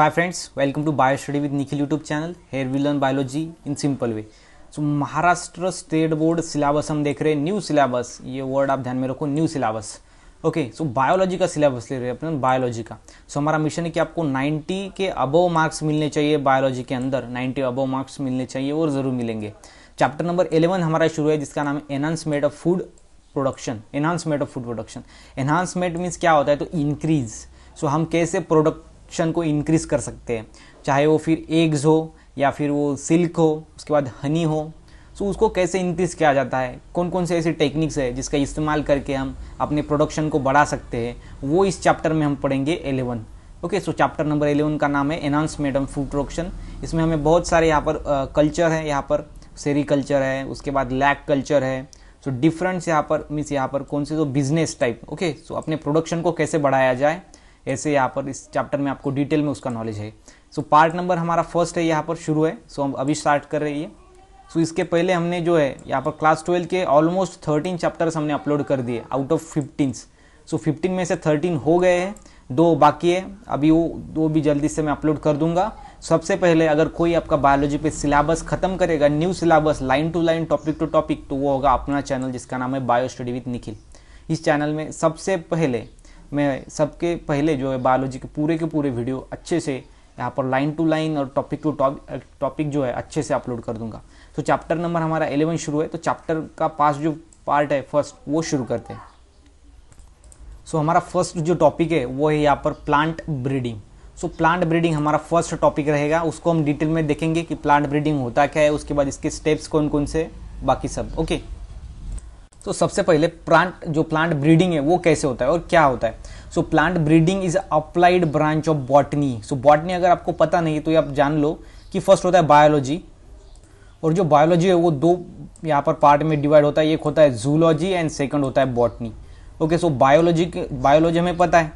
High friends welcome to bio study with Nikhil YouTube channel here we learn biology in simple way so Maharashtra state board syllabus हम देख रहे हैं new syllabus ये word आप ध्यान में रखो new syllabus okay so biology का सिलेबस ले रहे हैं अपने बायोलॉजी का सो so, हमारा मिशन है कि आपको 90 के अबव मार्क्स मिलने चाहिए बायोलॉजी के अंदर 90 अबव मार्क्स मिलने चाहिए और ज़रूर मिलेंगे चैप्टर नंबर 11 हमारा शुरू है जिसका नाम है enhancement of food production enhancement of food production enhancement means क्या होता है तो इंक्रीज सो so, हम कैसे प्रोडक्ट प्रोडक्शन को इंक्रीज़ कर सकते हैं चाहे वो फिर एग्स हो या फिर वो सिल्क हो उसके बाद हनी हो सो तो उसको कैसे इंक्रीज़ किया जाता है कौन कौन से ऐसी टेक्निक्स है जिसका इस्तेमाल करके हम अपने प्रोडक्शन को बढ़ा सकते हैं वो इस चैप्टर में हम पढ़ेंगे eleven okay so chapter number eleven का नाम है एनहांस मैडम फूड प्रोडक्शन इसमें हमें बहुत सारे यहाँ पर कल्चर है यहाँ पर सेरी कल्चर है उसके बाद लैक कल्चर है सो डिफरेंट्स यहाँ पर मीन्स यहाँ पर कौन से जो बिजनेस टाइप ओके सो अपने प्रोडक्शन को कैसे बढ़ाया जाए ऐसे यहाँ पर इस चैप्टर में आपको डिटेल में उसका नॉलेज है सो so, पार्ट नंबर हमारा फर्स्ट है यहाँ पर शुरू है सो so, हम अभी स्टार्ट कर रही है सो so, इसके पहले हमने जो है यहाँ पर क्लास ट्वेल्व के ऑलमोस्ट थर्टीन चैप्टर्स हमने अपलोड कर दिए out of fifteen so fifteen में से थर्टीन हो गए हैं दो बाकी है अभी वो दो भी जल्दी से मैं अपलोड कर दूंगा सबसे पहले अगर कोई आपका बायोलॉजी पे सिलेबस खत्म करेगा new syllabus line to line topic to topic तो वो होगा अपना चैनल जिसका नाम है बायो स्टडी विथ निखिल इस चैनल में सबसे पहले मैं सबके पहले जो है बायोलॉजी के पूरे के पूरे वीडियो अच्छे से यहाँ पर लाइन टू लाइन और टॉपिक टू टॉपिक जो है अच्छे से अपलोड कर दूंगा तो चैप्टर नंबर हमारा एलेवन शुरू है तो चैप्टर का पास जो पार्ट है फर्स्ट वो शुरू करते हैं सो so, हमारा फर्स्ट जो टॉपिक है वो है यहाँ पर plant breeding so plant breeding हमारा फर्स्ट टॉपिक रहेगा उसको हम डिटेल में देखेंगे कि प्लांट ब्रीडिंग होता क्या है उसके बाद इसके स्टेप्स कौन कौन से बाकी सब ओके okay? तो सबसे पहले प्लांट जो प्लांट ब्रीडिंग है वो कैसे होता है और क्या होता है so plant breeding is applied branch of botany so botany अगर आपको पता नहीं तो ये आप जान लो कि फर्स्ट होता है बायोलॉजी और जो बायोलॉजी है वो दो यहाँ पर पार्ट में डिवाइड होता है एक होता है जूलॉजी एंड सेकंड होता है botany okay so biology biology हमें पता है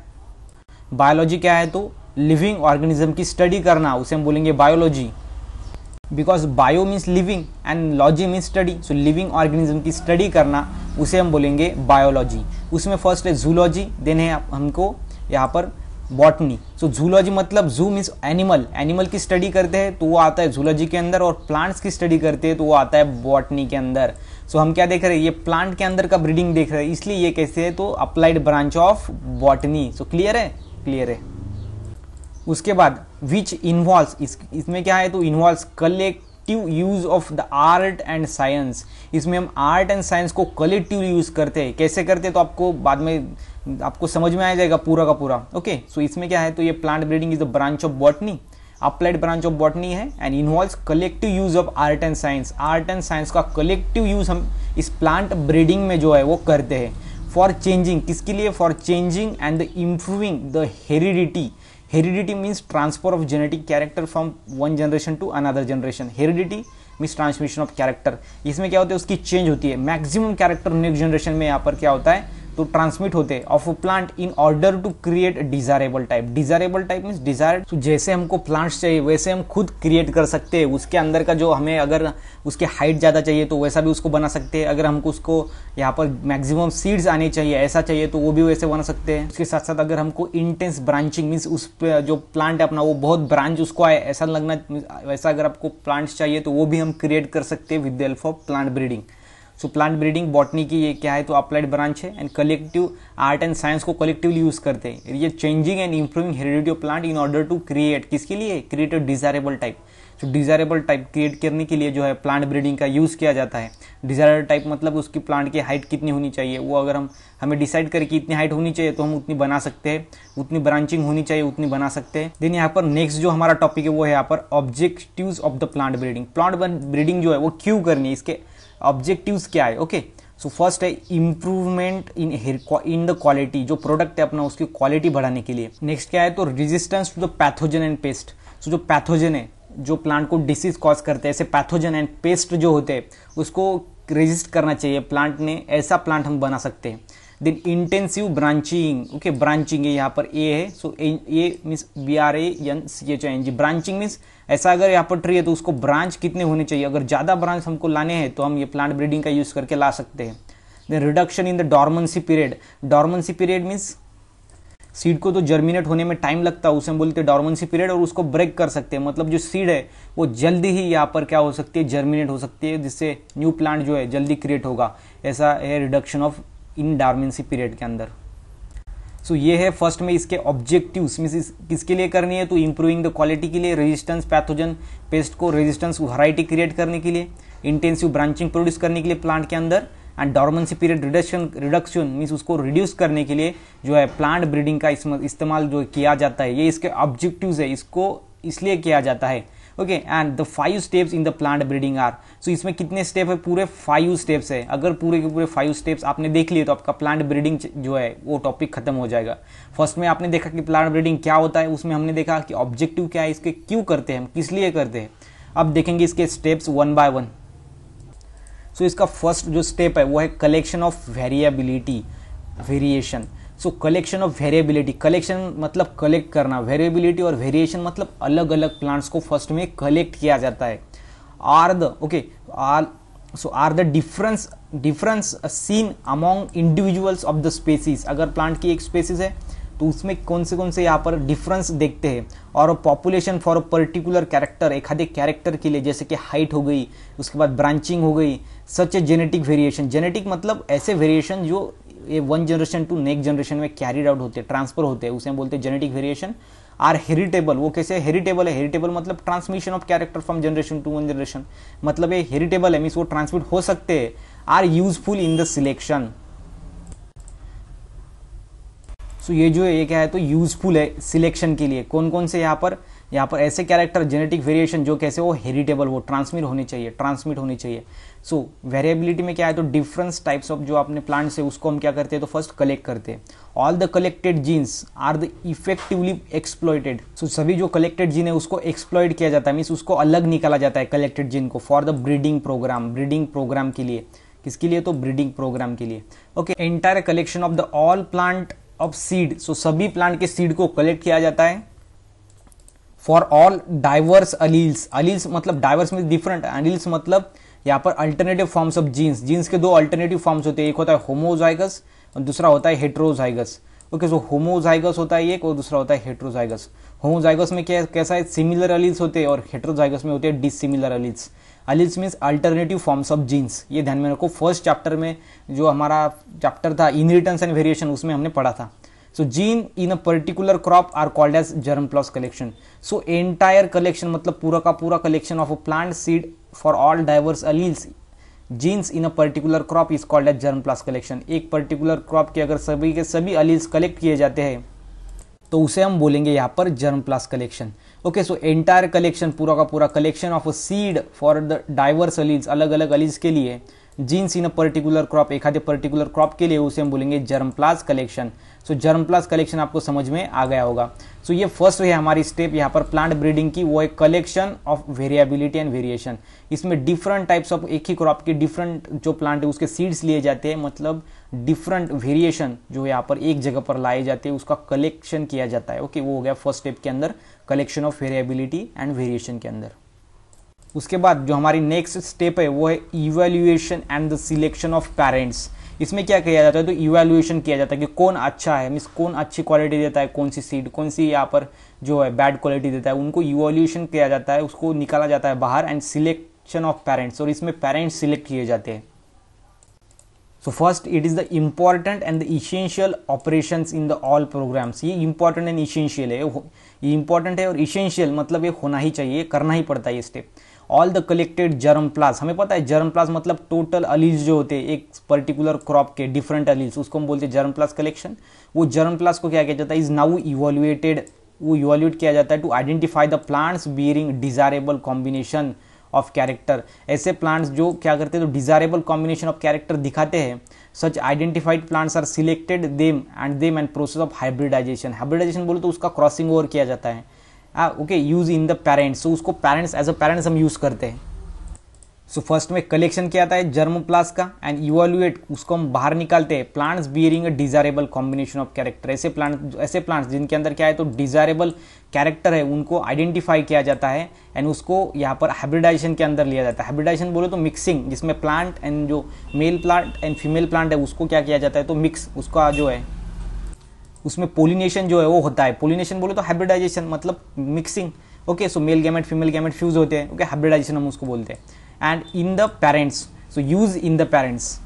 बायोलॉजी क्या है तो लिविंग ऑर्गेनिज्म की स्टडी करना उसे हम बोलेंगे biology because bio means living and logy means study so living organism की स्टडी करना उसे हम बोलेंगे बायोलॉजी उसमें फर्स्ट है जूलॉजी देन है हमको यहाँ पर बॉटनी सो जूलॉजी मतलब जू मीन्स एनिमल एनिमल की स्टडी करते हैं तो वो आता है जूलॉजी के अंदर और प्लांट्स की स्टडी करते हैं तो वो आता है बॉटनी के अंदर सो so, हम क्या देख रहे हैं ये प्लांट के अंदर का ब्रीडिंग देख रहे हैं इसलिए ये कैसे तो है तो applied branch of botany so clear है क्लियर है उसके बाद विच इन्वॉल्व इसमें क्या है तो involve collective use of the art and science इसमें हम आर्ट एंड साइंस को कलेक्टिव यूज करते हैं कैसे करते हैं तो आपको बाद में आपको समझ में आ जाएगा पूरा का पूरा ओके सो इसमें क्या है तो ये plant breeding is the branch of botany applied branch of botany है and involve collective use of art and science art and science का कलेक्टिव यूज हम इस प्लांट ब्रीडिंग में जो है वो करते हैं फॉर चेंजिंग किसके लिए for changing and the improving the heredity heredity means transfer of genetic character from one generation to another generation heredity means transmission of character इसमें क्या होता है उसकी चेंज होती है मैक्सिमम कैरेक्टर नेक्स्ट जनरेशन में यहाँ पर क्या होता है तो ट्रांसमिट होते हैं of a plant in order to create desirable type desirable type means desire तो जैसे हमको प्लांट्स चाहिए वैसे हम खुद क्रिएट कर सकते हैं उसके अंदर का जो हमें अगर उसकी हाइट ज़्यादा चाहिए तो वैसा भी उसको बना सकते हैं अगर हमको उसको यहाँ पर मैक्सिमम सीड्स आने चाहिए ऐसा चाहिए तो वो भी वैसे बना सकते हैं उसके साथ साथ अगर हमको इंटेंस ब्रांचिंग मीन्स उस जो प्लांट है अपना वो बहुत ब्रांच उसको आए ऐसा लगना वैसा अगर आपको प्लांट्स चाहिए तो वो भी हम क्रिएट कर सकते हैं with the help of plant breeding so plant breeding botany की ये क्या है तो अप्लाइड ब्रांच है and collective art and science को कलेक्टिवली यूज करते हैं ये changing and improving heredity of plant in order to create किसके लिए क्रिएट अ डिजायरेबल टाइप जो डिजायरेबल टाइप क्रिएट करने के लिए जो है प्लांट ब्रीडिंग का यूज़ किया जाता है डिजायरेबल टाइप मतलब उसकी प्लांट की हाइट कितनी होनी चाहिए वो अगर हम हमें डिसाइड करें कि इतनी हाइट होनी चाहिए तो हम उतनी बना सकते हैं उतनी ब्रांचिंग होनी चाहिए उतनी बना सकते हैं देन यहाँ पर नेक्स्ट जो हमारा टॉपिक है वो है यहाँ पर objective of the plant breeding plant breeding जो है वो क्यों करनी है इसके ऑब्जेक्टिव्स क्या है ओके सो फर्स्ट है improvement in in the quality जो प्रोडक्ट है अपना उसकी क्वालिटी बढ़ाने के लिए नेक्स्ट क्या है तो resistance to the pathogen and pest so जो पैथोजन है जो प्लांट को डिसीज कॉज करते हैं ऐसे पैथोजन एंड पेस्ट जो होते हैं उसको रेजिस्ट करना चाहिए प्लांट ने ऐसा प्लांट हम बना सकते हैं then intensive branching okay branching है यहाँ पर ए है so A means B R A N C H N G branching means ऐसा अगर यहाँ पर ट्री है तो उसको ब्रांच कितने होने चाहिए अगर ज़्यादा ब्रांच हमको लाने हैं तो हम ये प्लांट ब्रीडिंग का यूज़ करके ला सकते हैं then reduction in the dormancy period dormancy period means seed को तो जर्मिनेट होने में टाइम लगता है उसे हम बोलते हैं डॉर्मेंसी पीरियड और उसको ब्रेक कर सकते हैं मतलब जो सीड है वो जल्दी ही यहाँ पर क्या हो सकती है जर्मिनेट हो सकती है जिससे न्यू प्लांट जो है जल्दी क्रिएट होगा ऐसा है reduction of in dormancy period के अंदर सो so, ये है फर्स्ट में इसके ऑब्जेक्टिव्स में किसके लिए करनी है तो इम्प्रूविंग द क्वालिटी के लिए रेजिस्टेंस पैथोजन पेस्ट को रेजिस्टेंस वराइटी क्रिएट करने के लिए इंटेंसिव ब्रांचिंग प्रोड्यूस करने के लिए प्लांट के अंदर and dormancy period reduction reduction means उसको रिड्यूस करने के लिए जो है प्लांट ब्रीडिंग का इस्तेमाल जो किया जाता है ये इसके ऑब्जेक्टिव है इसको इसलिए किया जाता है okay and the five steps in the plant breeding are so इसमें कितने स्टेप है पूरे फाइव स्टेप्स है अगर पूरे के पूरे फाइव स्टेप्स आपने देख लिए तो आपका प्लांट ब्रीडिंग जो है वो टॉपिक खत्म हो जाएगा फर्स्ट में आपने देखा कि प्लांट ब्रीडिंग क्या होता है उसमें हमने देखा कि ऑब्जेक्टिव क्या है इसके क्यों करते हैं हम किस लिए करते हैं अब देखेंगे इसके steps one by one so इसका फर्स्ट जो स्टेप है वो है collection of variability variation so collection of variability collection मतलब कलेक्ट करना वेरिएबिलिटी और वेरिएशन मतलब अलग अलग प्लांट्स को फर्स्ट में कलेक्ट किया जाता है are the okay are so are the difference difference seen among individuals of the species अगर प्लांट की एक स्पेसीज है तो उसमें कौन से कौन से यहाँ पर डिफरेंस देखते हैं और population for a particular character एखादे कैरेक्टर के लिए जैसे कि हाइट हो गई उसके बाद ब्रांचिंग हो गई such a genetic variation genetic मतलब ऐसे वेरिएशन जो ये one generation to next generation में कैरीड आउट होते हैं ट्रांसफर होते हैं उसे हम बोलते हैं जेनेटिक वेरिएशन आर हेरिटेबल वो कैसे हेरिटेबल है हेरिटेबल मतलब transmission of character from generation to one generation मतलब ये हेरिटेबल है मीन्स वो ट्रांसमिट हो सकते हैं are useful in the selection so ये जो है ये क्या है तो यूजफुल है सिलेक्शन के लिए कौन कौन से यहाँ पर यहाँ पर ऐसे कैरेक्टर जेनेटिक वेरिएशन जो कैसे वो हेरिटेबल वो ट्रांसमिट होने चाहिए ट्रांसमिट होने चाहिए सो वेरिएबिलिटी में क्या है तो डिफरेंस टाइप्स ऑफ जो आपने प्लांट है उसको हम क्या करते हैं तो फर्स्ट कलेक्ट करते हैं all the collected genes are the effectively exploited so सभी जो कलेक्टेड जीन है उसको एक्सप्लॉयड किया जाता है मीन्स उसको अलग निकाला जाता है कलेक्टेड जीन को for the breeding program breeding program के लिए किसके लिए तो ब्रीडिंग प्रोग्राम के लिए okay entire collection of the all plant of seed so सभी प्लांट के सीड को कलेक्ट किया जाता है for all diverse alleles alleles मतलब डाइवर्स मीन डिफरेंट अलील्स मतलब यहाँ पर alternative forms of genes genes के दो अल्टरनेटिव फॉर्म्स होते हैं एक होता है होमोजाइगस और दूसरा होता है हेट्रोजाइगस ओके सो होमोजाइगस होता है एक और दूसरा होता है हेट्रोजाइगस होमोजाइगस में क्या कैसा है सिमिलर अलील्स होते हैं और हेट्रोजाइगस में होते हैं dissimilar alleles alleles means alternative forms of genes ये ध्यान में रखो फर्स्ट चैप्टर में जो हमारा चैप्टर था इनहेरिटेंस एंड वेरिएशन उसमें हमने पढ़ा था so gene in a particular crop are called as germplasm collection so entire collection मतलब पूरा का पूरा collection of a plant seed for all diverse alleles genes in a particular crop is called as germplasm collection एक particular crop के अगर सभी के सभी alleles collect किए जाते हैं तो उसे हम बोलेंगे यहाँ पर germplasm collection okay so entire collection पूरा का पूरा collection of a seed for the diverse alleles अलग अलग अलीज के लिए genes in a particular crop एखादे पर्टिकुलर क्रॉप के लिए उसे हम बोलेंगे germplasm collection so germplasm collection आपको समझ में आ गया होगा सो so, ये फर्स्ट है हमारी स्टेप यहाँ पर प्लांट ब्रीडिंग की वो है collection of variability and variation इसमें डिफरेंट टाइप्स ऑफ एक ही क्रॉप के डिफरेंट जो प्लांट है उसके सीड्स लिए जाते हैं मतलब डिफरेंट वेरिएशन जो यहाँ पर एक जगह पर लाए जाते हैं उसका कलेक्शन किया जाता है ओके okay, वो हो गया फर्स्ट स्टेप के अंदर collection of variability and variation के अंदर उसके बाद जो हमारी नेक्स्ट स्टेप है वो है evaluation and the selection of parents इसमें क्या किया जाता है तो इवेल्युएशन किया जाता है कि कौन अच्छा है मीन्स कौन अच्छी क्वालिटी देता है कौन सी सीड कौन सी यहाँ पर जो है बैड क्वालिटी देता है उनको इवोल्यूशन किया जाता है उसको निकाला जाता है बाहर एंड सिलेक्शन ऑफ पेरेंट्स और इसमें पेरेंट्स सिलेक्ट किए जाते हैं so first it is the important and the essential operation in the all programs ये इम्पॉर्टेंट एंड इसेंशियल है ये इंपॉर्टेंट है और इसेंशियल मतलब ये होना ही चाहिए करना ही पड़ता है ये step all the collected germplasm हमें पता है जर्म प्लास मतलब टोटल अलीज जो होते हैं एक पर्टिकुलर क्रॉप के डिफरेंट अलीज उसको हम बोलते हैं जर्म प्लास कलेक्शन वो जर्म प्लास को क्या किया जाता है इज नाउ इवोल्यूएटेड वो इवोल्यूट किया जाता है to identify the plants bearing desirable combination of character ऐसे प्लांट्स जो क्या करते हैं तो डिजायरेबल कॉम्बिनेशन ऑफ कैरेक्टर दिखाते हैं such identified plants are selected them and them and process of hybridization hybridization बोलो तो उसका क्रॉसिंग ओवर किया जाता है okay use in the parents so उसको पेरेंट्स एज अ पेरेंट्स हम यूज करते हैं सो so, फर्स्ट में कलेक्शन क्या आता है जर्म प्लास का एंड इवोल्यूएट उसको हम बाहर निकालते हैं plants bearing a desirable combination of character ऐसे प्लांट ऐसे प्लांट्स जिनके अंदर क्या है तो डिजायरेबल कैरेक्टर है उनको आइडेंटिफाई किया जाता है एंड उसको यहाँ पर हाइब्रिडाइजेशन के अंदर लिया जाता है हाइब्रिडाइजेशन बोले तो मिक्सिंग जिसमें प्लांट एंड जो male plant and female plant है उसको क्या किया जाता है तो मिक्स उसका जो है उसमें पोलिनेशन जो है वो होता है पोलिनेशन बोले तो हाइब्रिडाइजेशन मतलब mixing okay so male gamete female gamete fuse होते हैं ओके हाइब्रिडाइजेशन हम उसको बोलते हैं and in the parents so use in the parents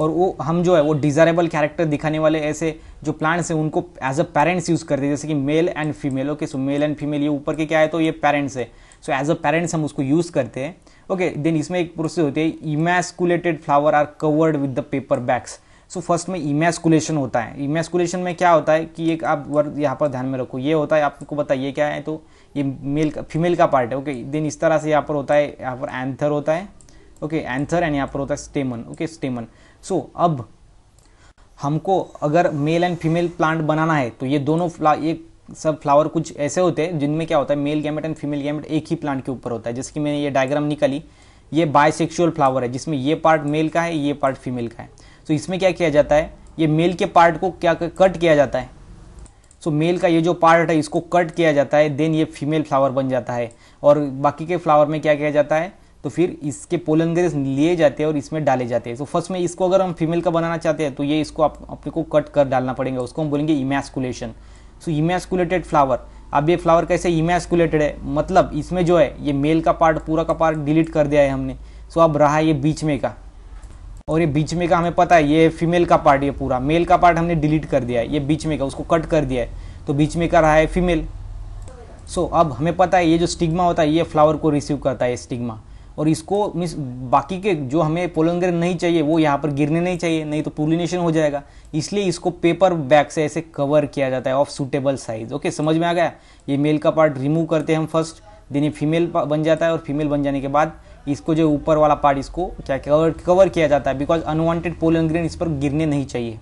और वो हम जो है वो डिजायरेबल कैरेक्टर दिखाने वाले ऐसे जो प्लांट्स हैं उनको एज अ पेरेंट्स यूज़ करते हैं जैसे कि male and female okay so male and female ये ऊपर के क्या है तो ये पेरेंट्स है सो एज अ पेरेंट्स हम उसको यूज़ करते हैं ओके देन इसमें एक प्रोसेस होती है emasculated flower are covered with the paper bags so so, first में इमेस्कुलेशन होता है इमेस्कुलेशन में क्या होता है कि एक आप वर्ड यहाँ पर ध्यान में रखो ये होता है आपको पता ये क्या है तो ये मेल का फीमेल का पार्ट है ओके okay? देन इस तरह से यहाँ पर होता है यहाँ पर एंथर होता है ओके एंथर एंड यहाँ पर होता है स्टेमन ओके स्टेमन सो अब हमको अगर मेल एंड फीमेल प्लांट बनाना है तो ये दोनों फ्ला ये सब फ्लावर कुछ ऐसे होते हैं जिनमें क्या होता है male gamete and female gamete एक ही प्लांट के ऊपर होता है जैसे कि मैंने ये डायग्राम निकाली ये बायसेक्सुअल फ्लावर है जिसमें ये पार्ट मेल का है ये पार्ट फीमेल का है सो इसमें क्या किया जाता है ये मेल के पार्ट को क्या कट किया जाता है सो so, मेल का ये जो पार्ट है इसको कट किया जाता है देन ये फीमेल फ्लावर बन जाता है और बाकी के फ्लावर में क्या किया जाता है तो फिर इसके पोलन ग्रेस लिए जाते हैं और इसमें डाले जाते हैं सो फर्स्ट में इसको अगर हम फीमेल का बनाना चाहते हैं तो ये इसको आप अपने को कट कर डालना पड़ेगा उसको हम बोलेंगे इमेस्कुलेशन सो इमेस्कुलेटेड फ्लावर अब ये फ्लावर कैसे इमेस्कुलेटेड है मतलब इसमें जो है ये मेल का पार्ट पूरा का पार्ट डिलीट कर दिया है हमने सो so, अब रहा ये बीच में का और ये बीच में का हमें पता है ये फीमेल का पार्ट ये पूरा मेल का पार्ट हमने डिलीट कर दिया है ये बीच में का उसको कट कर दिया है तो बीच में का रहा है फीमेल सो so, अब हमें पता है ये जो स्टिग्मा होता है ये फ्लावर को रिसीव करता है स्टिग्मा और इसको मिस बाकी के जो हमें पोलंगर नहीं चाहिए वो यहाँ पर गिरने नहीं चाहिए नहीं तो पोलिनेशन हो जाएगा इसलिए इसको पेपर बैग से ऐसे कवर किया जाता है ऑफ सुटेबल साइज ओके समझ में आ गया ये मेल का पार्ट रिमूव करते हैं हम फर्स्ट देन ये फीमेल बन जाता है और फीमेल बन जाने के बाद इसको जो ऊपर वाला पार्ट इसको क्या कवर कवर किया जाता है बिकॉज अनवांटेड पोलन ग्रेन इस पर गिरने नहीं चाहिए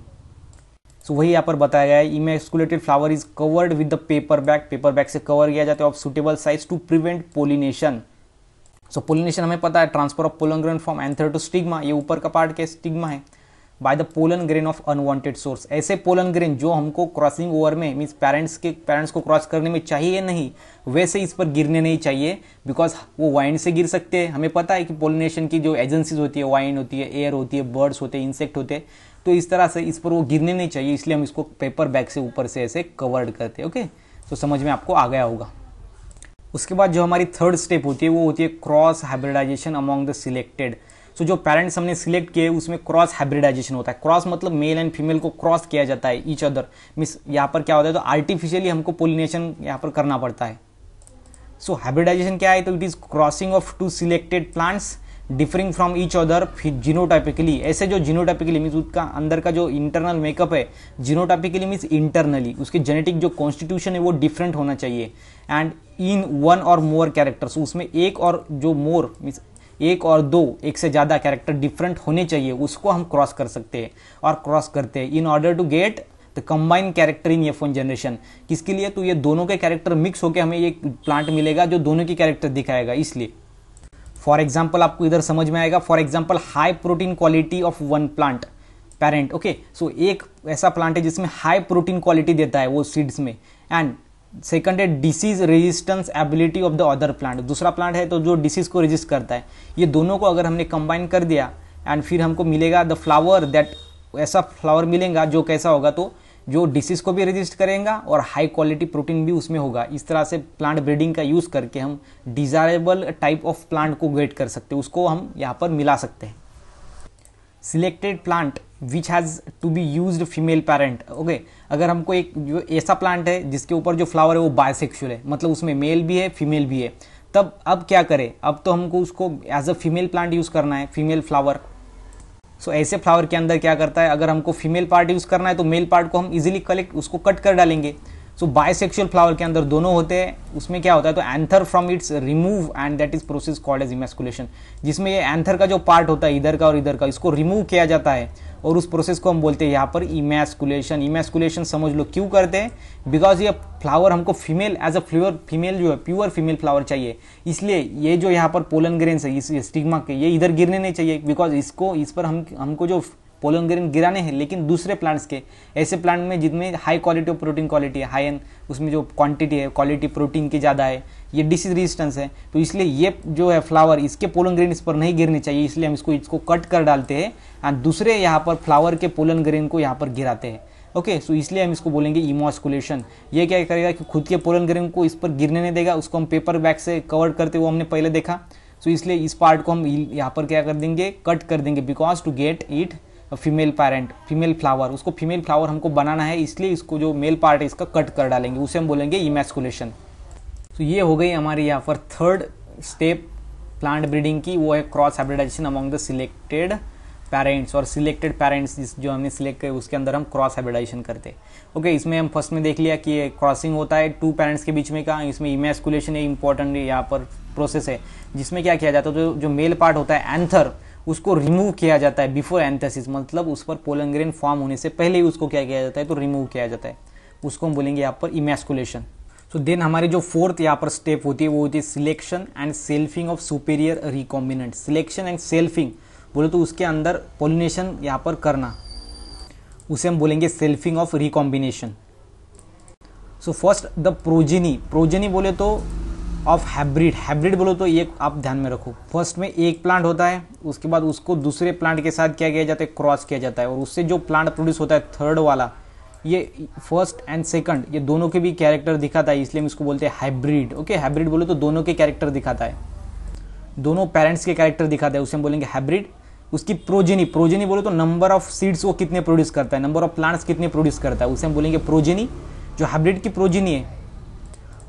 सो so, वही यहाँ पर बताया गया है emasculated flower is covered with the paper bag paper bag से कवर किया जाता है of suitable size to prevent pollination so pollination हमें पता है transfer of pollen grain from anther to stigma ये ऊपर का पार्ट के स्टिग्मा है by the pollen grain of unwanted source ऐसे पोलन ग्रेन जो हमको क्रॉसिंग ओवर में मीन्स पेरेंट्स के पेरेंट्स को क्रॉस करने में चाहिए नहीं वैसे इस पर गिरने नहीं चाहिए बिकॉज वो वाइन से गिर सकते हैं हमें पता है कि पोलिनेशन की जो एजेंसीज होती है वाइन होती है एयर होती है बर्ड्स होते हैं इंसेक्ट होते हैं तो इस तरह से इस पर वो गिरने नहीं चाहिए इसलिए हम इसको पेपर बैग से ऊपर से ऐसे कवर्ड करते हैं ओके तो समझ में आपको आ गया होगा उसके बाद जो हमारी थर्ड स्टेप होती है वो होती है cross hybridisation among the selected so जो पेरेंट्स हमने सिलेक्ट किए उसमें क्रॉस हाइब्रिडाइजेशन होता है क्रॉस मतलब मेल एंड फीमेल को क्रॉस किया जाता है ईच अदर मिस यहाँ पर क्या होता है तो आर्टिफिशियली हमको पोलिनेशन यहाँ पर करना पड़ता है सो हाइब्रिडाइजेशन क्या है तो it is crossing of two selected plants differing from each other फिर जीनोटाइपिकली ऐसे जो जीनोटाइपिकली मीन्स उसका अंदर का जो इंटरनल मेकअप है जीनोटाइपिकली मीन्स इंटरनली उसके जेनेटिक जो कॉन्स्टिट्यूशन है वो डिफरेंट होना चाहिए एंड इन वन और मोर कैरेक्टर्स उसमें एक और जो मोर मीन्स एक और दो एक से ज़्यादा कैरेक्टर डिफरेंट होने चाहिए उसको हम क्रॉस कर सकते हैं और क्रॉस करते हैं in order to get the combine character in ये फोन जनरेशन किसके लिए तो ये दोनों के कैरेक्टर मिक्स होकर हमें एक प्लांट मिलेगा जो दोनों की कैरेक्टर दिखाएगा इसलिए फॉर एग्जाम्पल आपको इधर समझ में आएगा for example high protein quality of one plant parent okay so एक ऐसा प्लांट है जिसमें हाई प्रोटीन क्वालिटी देता है वो सीड्स में एंड सेकंड है disease resistance ability of the other plant दूसरा प्लांट है तो जो डिसीज को रेजिस्ट करता है ये दोनों को अगर हमने कंबाइन कर दिया एंड फिर हमको मिलेगा द फ्लावर दैट ऐसा फ्लावर मिलेगा जो कैसा होगा तो जो डिसीज को भी रजिस्ट करेगा और हाई क्वालिटी प्रोटीन भी उसमें होगा इस तरह से प्लांट ब्रीडिंग का यूज़ करके हम डिजायरेबल टाइप ऑफ प्लांट को गेट कर सकते हैं उसको हम यहाँ पर मिला सकते हैं selected plant which has to be use female parent okay अगर हमको एक जो ऐसा प्लांट है जिसके ऊपर जो फ्लावर है वो बायसेक्सुअल है मतलब उसमें मेल भी है फीमेल भी है तब अब क्या करें अब तो हमको उसको as a female plant use करना है फीमेल फ्लावर सो so, ऐसे फ्लावर के अंदर क्या करता है अगर हमको फीमेल पार्ट यूज़ करना है तो मेल पार्ट को हम इजीली कलेक्ट उसको कट कर डालेंगे सो बायसेक्सुअल फ्लावर के अंदर दोनों होते हैं उसमें क्या होता है तो anther from its remove and that is process called as emasculation जिसमें ये एंथर का जो पार्ट होता है इधर का और इधर का इसको रिमूव किया जाता है और उस प्रोसेस को हम बोलते हैं यहाँ पर इमेस्कुलेशन इमेस्कुलेशन समझ लो क्यों करते हैं बिकॉज ये फ्लावर हमको female as a flower female जो है प्योर फीमेल फ्लावर चाहिए इसलिए ये जो यहाँ पर पोलन ग्रेन्स है इस स्टिग्मा के ये इधर गिरने नहीं चाहिए बिकॉज इसको इस पर हम हमको जो पोलोंगेरिन गिराने हैं लेकिन दूसरे प्लांट्स के ऐसे प्लांट में जिनमें high quality of protein quality है हाई एंड उसमें जो क्वांटिटी है क्वालिटी प्रोटीन की ज़्यादा है ये डिसीज रेजिस्टेंस है तो इसलिए ये जो है फ्लावर इसके पोलोंगेरिन इस पर नहीं गिरने चाहिए इसलिए हम इसको इसको कट कर डालते हैं और दूसरे यहाँ पर फ्लावर के पोलोंगेरिन को यहाँ पर गिराते हैं ओके okay, सो so इसलिए हम इसको बोलेंगे इमोस्कुलेशन ये क्या करेगा कि खुद के पोलन ग्रेन को इस पर गिरने नहीं देगा उसको हम पेपर बैग से कवर करते हुए हमने पहले देखा सो so इसलिए इस पार्ट को हम यहाँ पर क्या कर देंगे कट कर देंगे because to get it female parent female flower उसको फीमेल फ्लावर हमको बनाना है इसलिए इसको जो मेल पार्ट है इसका कट कर डालेंगे उसे हम बोलेंगे इमेस्कुलेशन तो ये हो गई हमारे यहाँ पर थर्ड स्टेप प्लांट ब्रीडिंग की वो है cross hybridisation among the selected parents और सिलेक्टेड पेरेंट्स जिस जो हमने सिलेक्ट किए उसके अंदर हम क्रॉस हाइब्रिडाइजेशन करते ओके okay, इसमें हम फर्स्ट में देख लिया कि क्रॉसिंग होता है टू पेरेंट्स के बीच में का इसमें इमेस्कुलेशन एक इंपॉर्टेंट यहाँ पर प्रोसेस है जिसमें क्या किया जाता है तो जो मेल पार्ट होता है एंथर उसको रिमूव किया जाता है बिफोर एंथेसिस मतलब उस पर पोलंग्रेन फॉर्म होने से पहले ही उसको क्या किया जाता है तो रिमूव किया जाता है उसको हम बोलेंगे यहाँ पर इमेस्कुलेशन सो so देन हमारी जो फोर्थ यहाँ पर स्टेप होती है वो होती है selection and selfing of superior recombinant selection and selfing बोले तो उसके अंदर पोलिनेशन यहाँ पर करना उसे हम बोलेंगे selfing of recombination so first the progeny progeny बोले तो ऑफ हाइब्रिड हाइब्रिड बोलो तो ये आप ध्यान में रखो फर्स्ट में एक प्लांट होता है उसके बाद उसको दूसरे प्लांट के साथ क्या किया जाता है क्रॉस किया जाता है और उससे जो प्लांट प्रोड्यूस होता है थर्ड वाला ये फर्स्ट एंड सेकंड ये दोनों के भी कैरेक्टर दिखाता है इसलिए हम इसको बोलते हैं हाइब्रिड ओके हाइब्रिड बोलो तो दोनों के कैरेक्टर दिखाता है दोनों पेरेंट्स के कैरेक्टर दिखाता है उसे हम बोलेंगे हाइब्रिड उसकी प्रोजेनी प्रोजेनी बोलो तो नंबर ऑफ सीड्स वो कितने प्रोड्यूस करता है नंबर ऑफ प्लांट्स कितने प्रोड्यूस करता है उसे हम बोलेंगे प्रोजेनी जो हाइब्रिड की प्रोजेनी है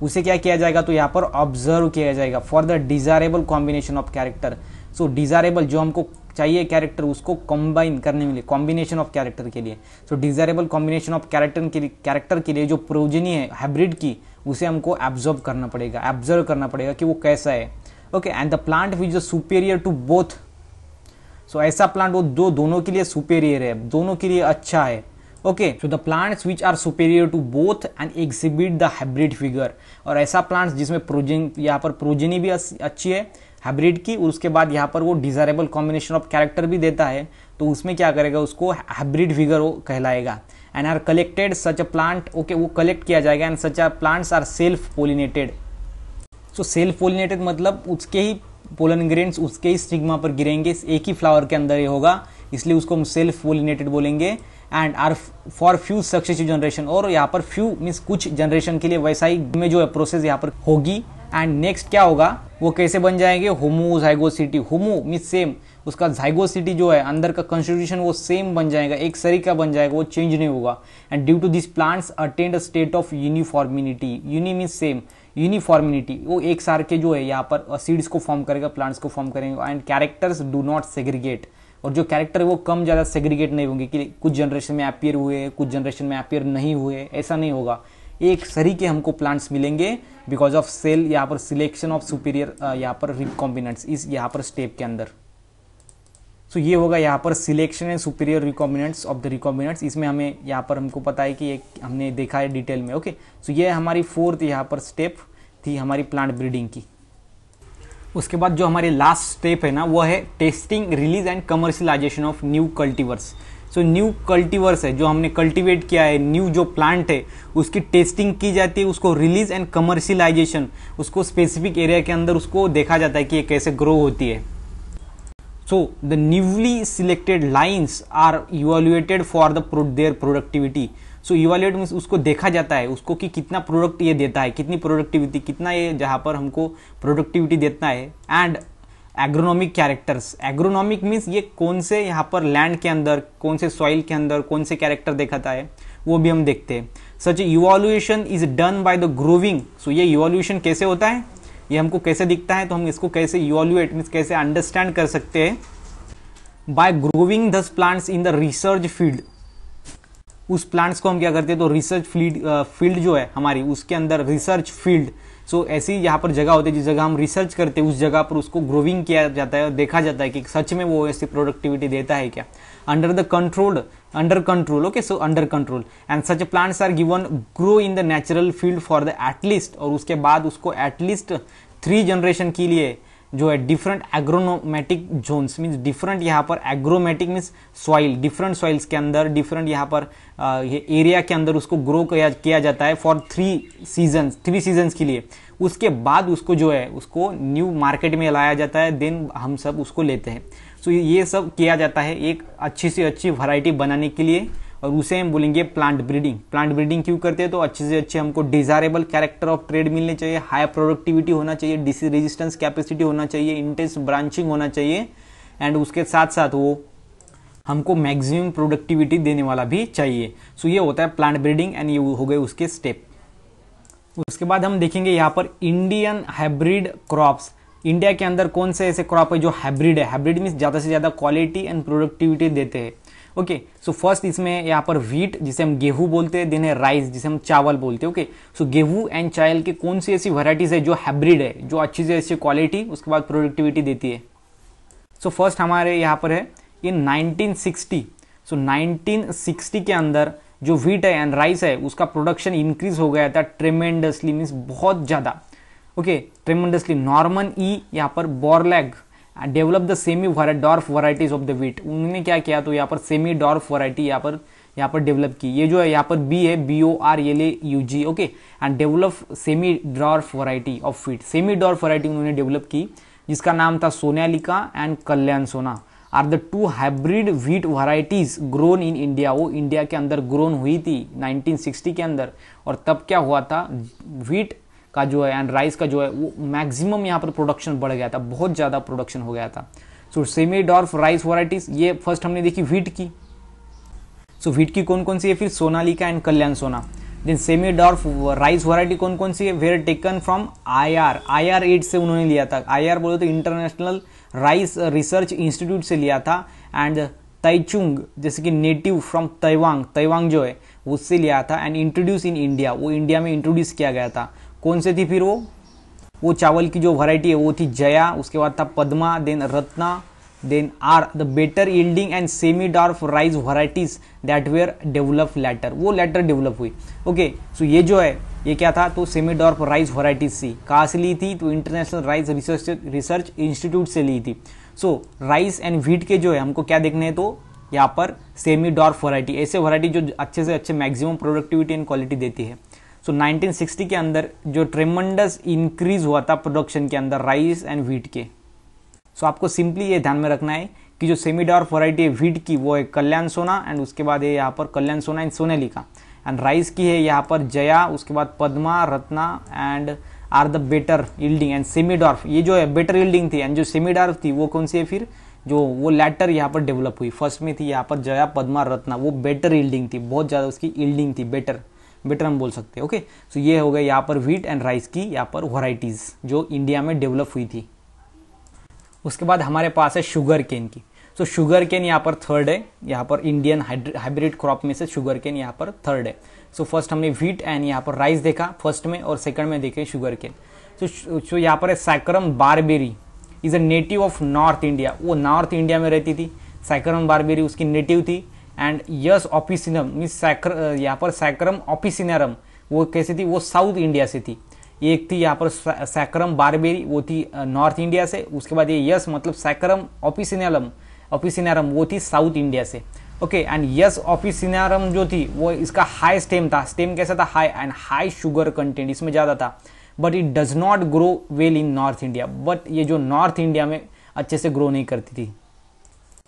उसे क्या किया जाएगा तो यहाँ पर ऑब्जर्व किया जाएगा for the desirable combination of character so desirable जो हमको चाहिए कैरेक्टर उसको कंबाइन करने के लिए कॉम्बिनेशन ऑफ कैरेक्टर के लिए so desirable combination of character के लिए कैरेक्टर के लिए जो प्रोजनी है हाइब्रिड की उसे हमको एब्जॉर्व करना पड़ेगा एब्जर्व करना पड़ेगा कि वो कैसा है okay and the plant which is superior to both so ऐसा प्लांट वो दो दोनों के लिए सुपेरियर है दोनों के लिए अच्छा है okay so the plants which are superior to both and exhibit the hybrid figure और ऐसा प्लांट्स जिसमें प्रोजेन यहाँ पर प्रोजेनी भी अच्छी है हाइब्रिड की और उसके बाद यहाँ पर वो डिजायरेबल कॉम्बिनेशन ऑफ कैरेक्टर भी देता है तो उसमें क्या करेगा उसको हाइब्रिड फिगर कहलाएगा and are collected such a plant okay वो कलेक्ट किया जाएगा and such a plants are self pollinated so self pollinated मतलब उसके ही पोलन ग्रेन्स उसके ही स्टिग्मा पर गिरेंगे एक ही फ्लावर के अंदर ये होगा इसलिए उसको हम सेल्फ पोलिनेटेड बोलेंगे and are for few successive generation और यहाँ पर फ्यू मीन्स कुछ जनरेशन के लिए वैसा ही में जो है प्रोसेस यहाँ पर होगी एंड नेक्स्ट क्या होगा वो कैसे बन जाएंगे होमोजाइगोसिटी होमो मीन्स सेम उसका जाइगोसिटी जो है अंदर का कंस्टिट्यूशन वो सेम बन जाएगा एक सरीका बन जाएगा वो चेंज नहीं होगा and due to this plants attend a state of uniformity uni means same uniformity वो एक सार के जो है यहाँ पर सीड्स को फॉर्म करेगा प्लांट्स को फॉर्म करेंगे and characters do not segregate और जो कैरेक्टर है वो कम ज़्यादा सेग्रीगेट नहीं होंगे कि कुछ जनरेशन में अपियर हुए कुछ जनरेशन में अपियर नहीं हुए ऐसा नहीं होगा एक सरी के हमको प्लांट्स मिलेंगे बिकॉज ऑफ सेल यहाँ पर सिलेक्शन ऑफ सुपीरियर यहाँ पर रिकॉम्बिनेंट्स इस यहाँ पर स्टेप के अंदर सो so, ये होगा यहाँ पर selection and superior recombinants of the recombinants इसमें हमें यहाँ पर हमको पता है कि ये हमने देखा है डिटेल में ओके okay? सो so, ये हमारी फोर्थ यहाँ पर स्टेप थी हमारी प्लांट ब्रीडिंग की उसके बाद जो हमारी लास्ट स्टेप है ना वो है testing release and commercialisation of new cultivars so new cultivars है जो हमने कल्टीवेट किया है न्यू जो प्लांट है उसकी टेस्टिंग की जाती है उसको रिलीज एंड कमर्शलाइजेशन उसको स्पेसिफिक एरिया के अंदर उसको देखा जाता है कि ये कैसे ग्रो होती है so the newly selected lines are evaluated for the their productivity so evaluate means उसको देखा जाता है उसको कि कितना प्रोडक्ट ये देता है कितनी प्रोडक्टिविटी कितना ये जहाँ पर हमको प्रोडक्टिविटी देता है and agronomic characters agronomic means ये कौन से यहाँ पर लैंड के अंदर कौन से सॉइल के अंदर कौन से कैरेक्टर देखाता है वो भी हम देखते हैं such evolution is done by the growing so ये इवोल्यूशन कैसे होता है ये हमको कैसे दिखता है तो हम इसको कैसे इवोल्यूएट मीन्स कैसे अंडरस्टैंड कर सकते हैं by growing these plants in the research field उस प्लांट्स को हम क्या करते हैं तो रिसर्च फील्ड फील्ड जो है हमारी उसके अंदर रिसर्च फील्ड सो ऐसी यहाँ पर जगह होती है जिस जगह हम रिसर्च करते हैं उस जगह पर उसको ग्रोविंग किया जाता है और देखा जाता है कि सच में वो ऐसी प्रोडक्टिविटी देता है क्या under the controlled under control okay so under control and such plants are given grow in the natural field for the at least और उसके बाद उसको एटलीस्ट थ्री जनरेशन के लिए जो है different agronomic zones means different यहाँ पर agronomic means soil different soils के अंदर डिफरेंट यहाँ पर आ, ये एरिया के अंदर उसको ग्रो किया जाता है for three season three seasons के लिए उसके बाद उसको जो है उसको न्यू मार्केट में लाया जाता है देन हम सब उसको लेते हैं सो so, ये सब किया जाता है एक अच्छी से अच्छी वैरायटी बनाने के लिए और उसे हम बोलेंगे प्लांट ब्रीडिंग प्लांट ब्रीडिंग क्यों करते हैं तो अच्छे से अच्छे हमको डिजायरेबल कैरेक्टर ऑफ ट्रेड मिलने चाहिए हाई प्रोडक्टिविटी होना चाहिए डिसीज रेजिस्टेंस कैपेसिटी होना चाहिए इंटेंस ब्रांचिंग होना चाहिए एंड उसके साथ साथ वो हमको मैक्सिमम प्रोडक्टिविटी देने वाला भी चाहिए सो so ये होता है प्लांट ब्रीडिंग एंड ये हो गए उसके स्टेप उसके बाद हम देखेंगे यहाँ पर इंडियन हाइब्रिड क्रॉप्स इंडिया के अंदर कौन से ऐसे क्रॉप है जो हाइब्रिड है हाइब्रिड मीन्स ज़्यादा से ज़्यादा क्वालिटी एंड प्रोडक्टिविटी देते हैं ओके सो फर्स्ट इसमें यहाँ पर व्हीट जिसे हम गेहूं बोलते हैं देन है राइस जिसे हम चावल बोलते हैं ओके सो गेहूं एंड चावल के कौन सी ऐसी वेराइटीज है जो हाइब्रिड है जो अच्छी से अच्छी क्वालिटी उसके बाद प्रोडक्टिविटी देती है सो so, फर्स्ट हमारे यहाँ पर है इन 1960 सो so, 1960 के अंदर जो व्हीट है एंड राइस है उसका प्रोडक्शन इंक्रीज हो गया था ट्रेमेंडसली मीन्स बहुत ज़्यादा ओके ट्रेमेंडसली नॉर्मन ई यहाँ पर Borlaug develop the semi dwarf varieties of the wheat उन्होंने क्या किया तो यहाँ पर सेमी डॉर्फ वराइटी यहाँ पर यहाँ पर डेवलप की ये जो है यहाँ पर बी है B O R L A U G okay and develop semi dwarf variety of wheat semi dwarf variety उन्होंने डेवलप की जिसका नाम था Sonalika and Kalyan Sona are the two hybrid wheat varieties grown in India वो इंडिया के अंदर grown हुई थी 1960 के अंदर और तब क्या हुआ था व्हीट का जो है एंड राइस का जो है वो मैक्सिमम यहाँ पर प्रोडक्शन बढ़ गया था बहुत ज़्यादा प्रोडक्शन हो गया था so semi dwarf rice varieties ये फर्स्ट हमने देखी व्हीट की सो so, व्हीट की कौन कौन सी है फिर Sonalika and Kalyan Sona then semi dwarf rice variety कौन कौन सी है were taken from I R I R एड से उन्होंने लिया था आई आर बोले तो इंटरनेशनल राइस रिसर्च इंस्टीट्यूट से लिया था एंड ताइचुंग जैसे कि नेटिव फ्रॉम तैवांग तैवांग जो है उससे लिया था एंड इंट्रोड्यूस इन इंडिया वो इंडिया में इंट्रोड्यूस किया गया था कौन से थी फिर वो वो चावल की जो वैरायटी है वो थी जया उसके बाद था Padma then Ratna then are the better yielding and semi dwarf rice varieties that were develop later वो लेटर डेवलप हुई ओके सो ये जो है ये क्या था तो सेमी डार्फ राइस वराइटीज सी कहाँ से ली थी तो international rice research research institute से ली थी सो राइस एंड व्हीट के जो है हमको क्या देखने हैं तो यहाँ पर सेमी डॉर्फ वराइटी ऐसे वराइटी जो अच्छे से अच्छे मैक्सिमम प्रोडक्टिविटी एंड क्वालिटी देती है सो so, 1960 के अंदर जो ट्रेमंडस इंक्रीज हुआ था प्रोडक्शन के अंदर राइस एंड व्हीट के सो so, आपको सिंपली ये ध्यान में रखना है कि जो सेमीडॉर वराइटी है व्हीट की वो है कल्याण सोना एंड उसके बाद है यहाँ पर कल्याण सोना एंड सोनेली का एंड राइस की है यहाँ पर जया उसके बाद Padma Ratna and are the better yielding and semi dwarf ये जो है बेटर इल्डिंग थी एंड जो सेमीडॉर्फ थी वो कौन सी है फिर जो वो लेटर यहाँ पर डेवलप हुई फर्स्ट में थी यहाँ पर जया पद्मा रत्ना वो बेटर यील्डिंग थी बहुत ज़्यादा उसकी इल्डिंग थी बेटर बेटर हम बोल सकते हैं ओके सो ये हो गया यहाँ पर व्हीट एंड राइस की यहाँ पर वराइटीज़ जो इंडिया में डेवलप हुई थी उसके बाद हमारे पास है शुगर केन की सो शुगर केन यहाँ पर थर्ड है यहाँ पर इंडियन हाइब्रिड क्रॉप में से शुगर केन यहाँ पर थर्ड है सो so, फर्स्ट हमने व्हीट एंड यहाँ पर राइस देखा फर्स्ट में और सेकंड में देखे शुगर केन सो सो यहाँ पर है Saccharum barberi is a native of North India वो नॉर्थ इंडिया में रहती थी सैक्रम बारबेरी उसकी नेटिव थी एंड यस ऑपिसिनम मीन सैक्र यहाँ पर सैक्रम ऑपिसिनरम वो कैसी थी वो साउथ इंडिया से थी एक थी यहाँ पर सैक्रम बारबेरी वो थी नॉर्थ uh, इंडिया से उसके बाद ये यस मतलब सैक्रम ऑपिसिनलम ऑपिसिनारम वो थी साउथ इंडिया से ओके एंड यस ऑफिसिनारम जो थी वो इसका हाई स्टेम था स्टेम कैसा था high and high sugar content इसमें ज़्यादा था but it does not grow well in North India but ये जो नॉर्थ इंडिया में अच्छे से ग्रो नहीं करती थी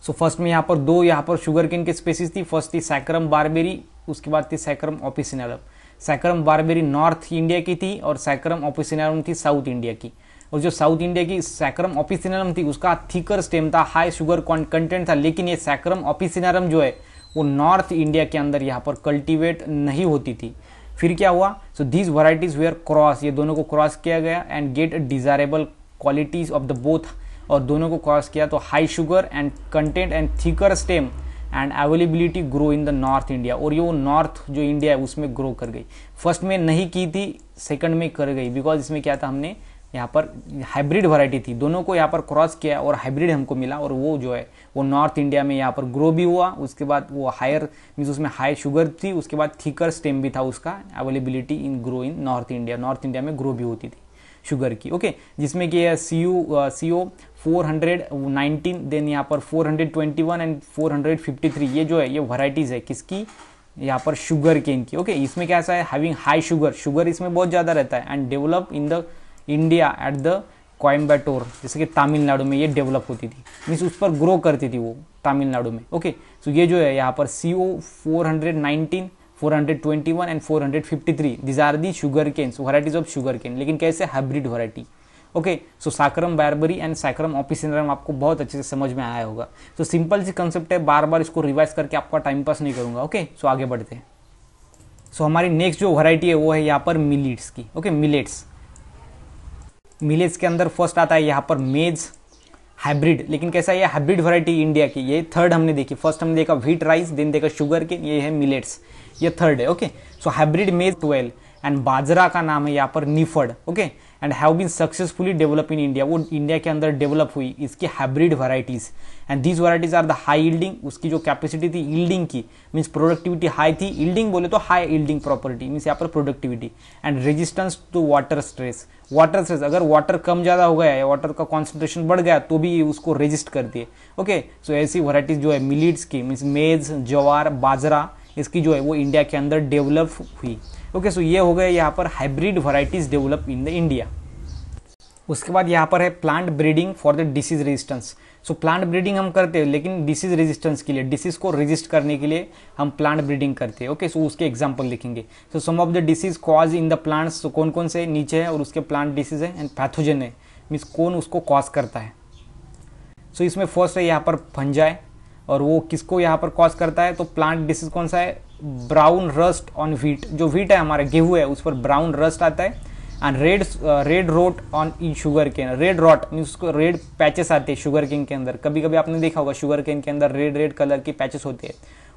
सो so, फर्स्ट में यहाँ पर दो यहाँ पर शुगर केन के स्पेसीज थी फर्स्ट थी सैक्रम बारबेरी उसके बाद थी Saccharum officinarum Saccharum barberi North India की थी और सैक्रम ऑपिसनारम थी साउथ इंडिया की और जो साउथ इंडिया की सैक्रम ऑपिसनारम थी उसका थीकर स्टेम था हाई शुगर कंटेंट था लेकिन ये सैक्रम ऑपिसनारम जो है वो नॉर्थ इंडिया के अंदर यहाँ पर कल्टिवेट नहीं होती थी फिर क्या हुआ so these varieties were cross ये दोनों को क्रॉस किया गया and get desirable qualities of the both और दोनों को क्रॉस किया तो high sugar and content and thicker stem and availability grow in the North India और ये वो नॉर्थ जो इंडिया है उसमें ग्रो कर गई फर्स्ट में नहीं की थी सेकंड में कर गई बिकॉज इसमें क्या था हमने यहाँ पर हाइब्रिड वैरायटी थी दोनों को यहाँ पर क्रॉस किया और हाइब्रिड हमको मिला और वो जो है वो नॉर्थ इंडिया में यहाँ पर ग्रो भी हुआ उसके बाद वो हायर मीन्स उसमें हाई शुगर थी उसके बाद थिकर स्टेम भी था उसका availability in grow in North India North India में ग्रो भी होती थी शुगर की ओके जिसमें कि सी यू सी ओ 419 देन यहाँ पर 421 एंड 453 ये जो है ये वराइटीज़ है किसकी यहाँ पर शुगर केन की ओके okay, इसमें कैसा है हैविंग हाई शुगर शुगर इसमें बहुत ज़्यादा रहता है and develop in the India at the Coimbatore जैसे कि तमिलनाडु में ये डेवलप होती थी मीन्स उस पर ग्रो करती थी वो तमिलनाडु में ओके okay, सो so ये जो है यहाँ पर C O four hundred nineteen one and three this are the sugar canes varieties of sugar cane लेकिन कैसे hybrid variety okay so Saccharum barberi and Saccharum officinarum आपको बहुत अच्छे से समझ में आया होगा तो सिंपल सी कंसेप्ट है बार बार इसको रिवाइज करके आपका टाइम पास नहीं करूंगा ओके सो आगे बढ़ते हैं सो so, हमारी नेक्स्ट जो वैरायटी है वो है यहाँ पर मिलेट्स की ओके okay? मिलेट्स मिलेट्स के अंदर फर्स्ट आता है यहाँ पर मेज हाइब्रिड लेकिन कैसा है हाइब्रिड वैरायटी इंडिया की ये थर्ड हमने देखी फर्स्ट हमने देखा व्हीट राइस देन देखा शुगर के ये है मिलेट्स ये थर्ड है okay so hybrid maize twelve and बाजरा का नाम है यहाँ पर निफड okay and have been successfully develop in India वो इंडिया के अंदर डेवलप हुई इसकी hybrid varieties and these varieties are the high yielding उसकी जो कैपेसिटी थी इल्डिंग की मीन्स प्रोडक्टिविटी हाई थी इल्डिंग बोले तो हाई इल्डिंग प्रॉपर्टी मीन्स यहाँ पर productivity and resistance to water stress water stress अगर वाटर कम ज़्यादा हो गया या वाटर का कॉन्सेंट्रेशन बढ़ गया तो भी उसको रेजिस्ट कर दिए ओके सो ऐसी वराइटीज जो है मिलीट्स की मीन्स मेज जवार बाजरा इसकी जो है वो इंडिया के अंदर डेवलप हुई ओके सो ये हो गए यहाँ पर hybrid varieties develop in the India उसके बाद यहाँ पर है plant breeding for the disease resistance so plant breeding हम करते हैं लेकिन डिसीज रेजिस्टेंस के लिए डिसीज को रेजिस्ट करने के लिए हम प्लांट ब्रीडिंग करते हैं ओके सो उसके एग्जांपल लिखेंगे so some of the disease cause in the plants तो कौन कौन से नीचे है और उसके प्लांट डिसीज है एंड पैथोजन है मीन्स कौन उसको कॉज करता है सो so, इसमें फर्स्ट है यहाँ पर फंजा है और वो किसको यहाँ पर कॉज करता है तो प्लांट डिसीज कौन सा है ब्राउन रस्ट ऑन व्हीट जो व्हीट है हमारा गेहूँ है उस पर ब्राउन रस्ट आता है and red red rot on in sugar cane red rot mean उसको रेड पैचेस आते हैं शुगर केन के अंदर कभी कभी आपने देखा होगा शुगर केन के अंदर रेड रेड कलर के पैचेस होते हैं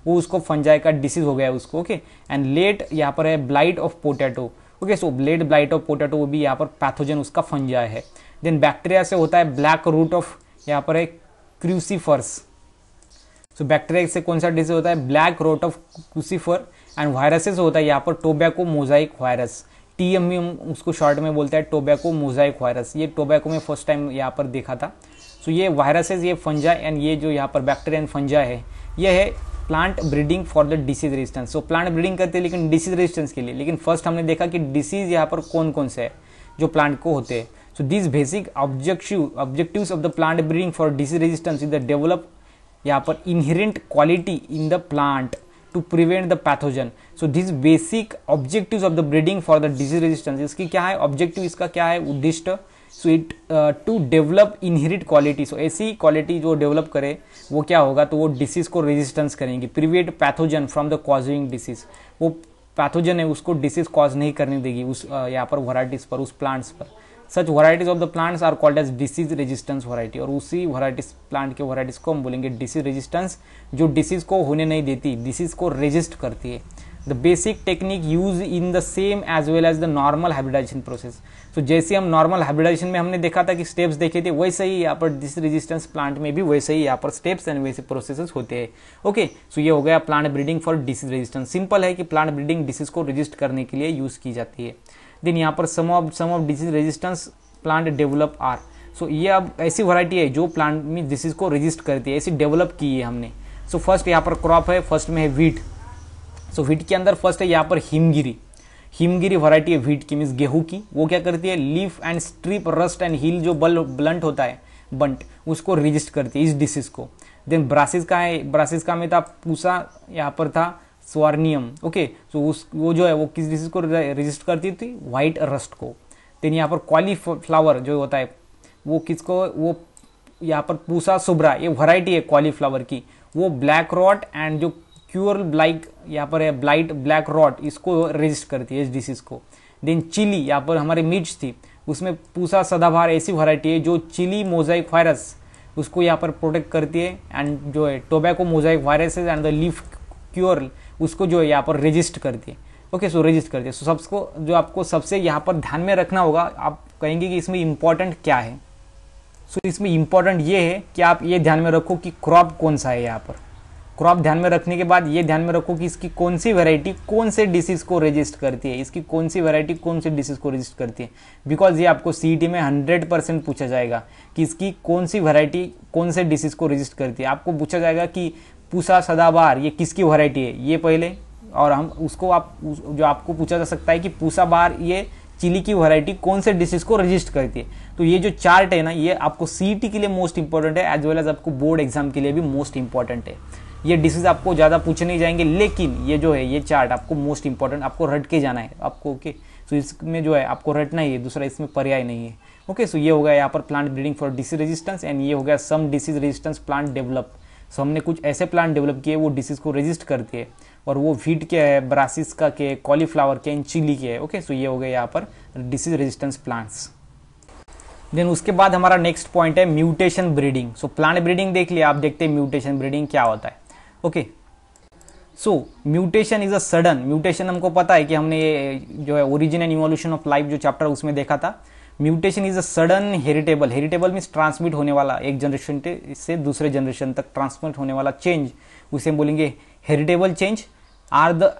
वो उसको फंजाई का डिसीज हो गया है उसको ओके एंड लेट यहाँ पर है blight of potato okay so blight blight of potato वो भी यहाँ पर पैथोजन उसका फंजाई है देन बैक्टीरिया से होता है ब्लैक रूट ऑफ यहाँ पर है क्रूसीफर्स सो बैक्टीरिया से कौन सा डिजीज होता है black rot of crucifer and viruses होता है यहाँ पर tobacco mosaic virus T M U उसको शॉर्ट में बोलते हैं टोबैको मोजाइक वायरस ये टोबैको में फर्स्ट टाइम यहाँ पर देखा था सो so, ये वायरसेस ये फंजा एंड ये जो यहाँ पर बैक्टीरिया एंड फंजा है ये है plant breeding for the disease resistance so plant breeding करते हैं लेकिन डिसीज रेजिस्टेंस के लिए लेकिन फर्स्ट हमने देखा कि डिसीज यहाँ पर कौन कौन से है जो प्लांट को होते हैं so this basic objective objectives of the plant breeding for disease resistance is the develop यहाँ पर inherent quality in the plant to prevent the pathogen so this basic objective of the breeding for the disease resistance इसकी क्या है objective इसका क्या है उद्दिष्ट so it to develop inherit quality so ऐसी क्वालिटी जो डेवलप करे वो क्या होगा तो वो डिसीज को रेजिस्टेंस करेंगे prevent pathogen from the causing disease वो पैथोजन है उसको डिसीज कॉज नहीं करने देगी उस uh, यहाँ पर वराइटीज पर उस प्लांट्स पर such varieties of the plants are called as disease resistance variety और उसी वराइटीज प्लांट के वराइटीज़ को हम बोलेंगे डिसीज रेजिस्टेंस जो डिसीज़ को होने नहीं देती डिसीज़ को रेजिस्ट करती है the basic technique use in the same as well as the normal hybridization process तो जैसे हम नॉर्मल हाइब्रिडाइजेशन में हमने देखा था कि स्टेप्स देखे थे वैसे ही यहाँ पर डिस रेजिस्टेंस प्लांट में भी वैसे ही यहाँ पर स्टेप्स एंड वैसे प्रोसेस होते हैं ओके सो ये हो गया plant breeding for disease resistance simple है कि प्लांट ब्रीडिंग डिसीज को रजिस्ट करने के लिए यूज की जाती है देन यहाँ पर some of some of disease resistance plant develop are so ये अब ऐसी वैरायटी है जो प्लांट मीन डिसीज को रजिस्ट करती है ऐसी डेवलप की है हमने सो फर्स्ट यहाँ पर क्रॉप है फर्स्ट में है व्हीट सो व्हीट के अंदर फर्स्ट है यहाँ पर हिमगिरी हिमगिरी वैरायटी है व्हीट की मीन्स गेहूं की वो क्या करती है leaf and strip rust and hill जो बल ब्लंट होता है बंट उसको रजिस्ट करती है इस डिसीज को देन ब्रासिस का है ब्रासिस का में था पूसा यहाँ पर था स्वर्णियम ओके सो उस वो जो है वो किस डिजीज को रजिस्ट करती थी वाइट रस्ट को देन यहाँ पर कॉलीफ्लावर जो होता है वो किसको वो यहाँ पर पूसा सुब्रा ये वैरायटी है कॉलीफ्लावर की वो ब्लैक रॉट एंड जो क्यूर ब्लाइक यहाँ पर है ब्लाइट ब्लैक रॉट इसको रजिस्ट करती है इस डिसीज को देन चिली यहाँ पर हमारे मिर्च थी उसमें पूसा सदाबहार ऐसी वैरायटी है जो चिली मोजाइक वायरस उसको यहाँ पर प्रोटेक्ट करती है एंड जो है tobacco mosaic viruses and the leaf curl उसको जो है यहाँ पर रजिस्ट कर दिए ओके सो रजिस्ट कर दिए सो सबको जो आपको सबसे यहाँ पर ध्यान में रखना होगा आप कहेंगे कि इसमें इम्पोर्टेंट क्या है सो so, इसमें इम्पोर्टेंट ये है कि आप ये ध्यान में रखो कि क्रॉप कौन सा है यहाँ पर क्रॉप ध्यान में रखने के बाद ये ध्यान में रखो कि इसकी कौन सी वैरायटी कौन से डिसीज़ को रजिस्ट करती है इसकी कौन सी वैरायटी कौन से डिसीज़ को रजिस्ट करती है बिकॉज ये आपको सी में हंड्रेड परसेंट पूछा जाएगा कि इसकी कौन सी वैरायटी कौन से डिसीज़ को रजिस्ट करती है आपको पूछा जाएगा कि पूसा सदाबार ये किसकी वैरायटी है ये पहले और हम उसको आप उस, जो आपको पूछा जा सकता है कि पूसा बार ये चिली की वैरायटी कौन से डिशेज को रजिस्ट करती है तो ये जो चार्ट है ना ये आपको सीटी के लिए मोस्ट इंपॉर्टेंट है एज वेल एज आपको बोर्ड एग्जाम के लिए भी मोस्ट इंपॉर्टेंट है ये डिशेज आपको ज़्यादा पूछे नहीं जाएंगे लेकिन ये जो है ये चार्ट आपको मोस्ट इंपॉर्टेंट आपको रट के जाना है आपको ओके सो तो इसमें जो है आपको रटना ही है दूसरा इसमें पर्याय नहीं है ओके सो ये हो गया यहाँ पर plant breeding for disease resistance and ये हो गया some disease resistance plant develop so हमने कुछ ऐसे प्लांट डेवलप किए वो डिसीज़ को रेजिस्ट करती है और वो व्हीट के है ब्रासिस का के कॉलीफ्लावर के एंड चिली के है ओके सो ये हो गया यहाँ पर डिसीज रेजिस्टेंस प्लांट्स देन उसके बाद हमारा नेक्स्ट पॉइंट है mutation breeding so plant breeding देख लिया आप देखते हैं म्यूटेशन ब्रीडिंग क्या होता है okay so mutation is a sudden mutation हमको पता है कि हमने ये जो है origin and evolution of life जो चैप्टर उसमें देखा था mutation is a sudden heritable heritable means transmit होने वाला एक जनरेशन से दूसरे जनरेशन तक ट्रांसमिट होने वाला चेंज उसे हम बोलेंगे heritable change are the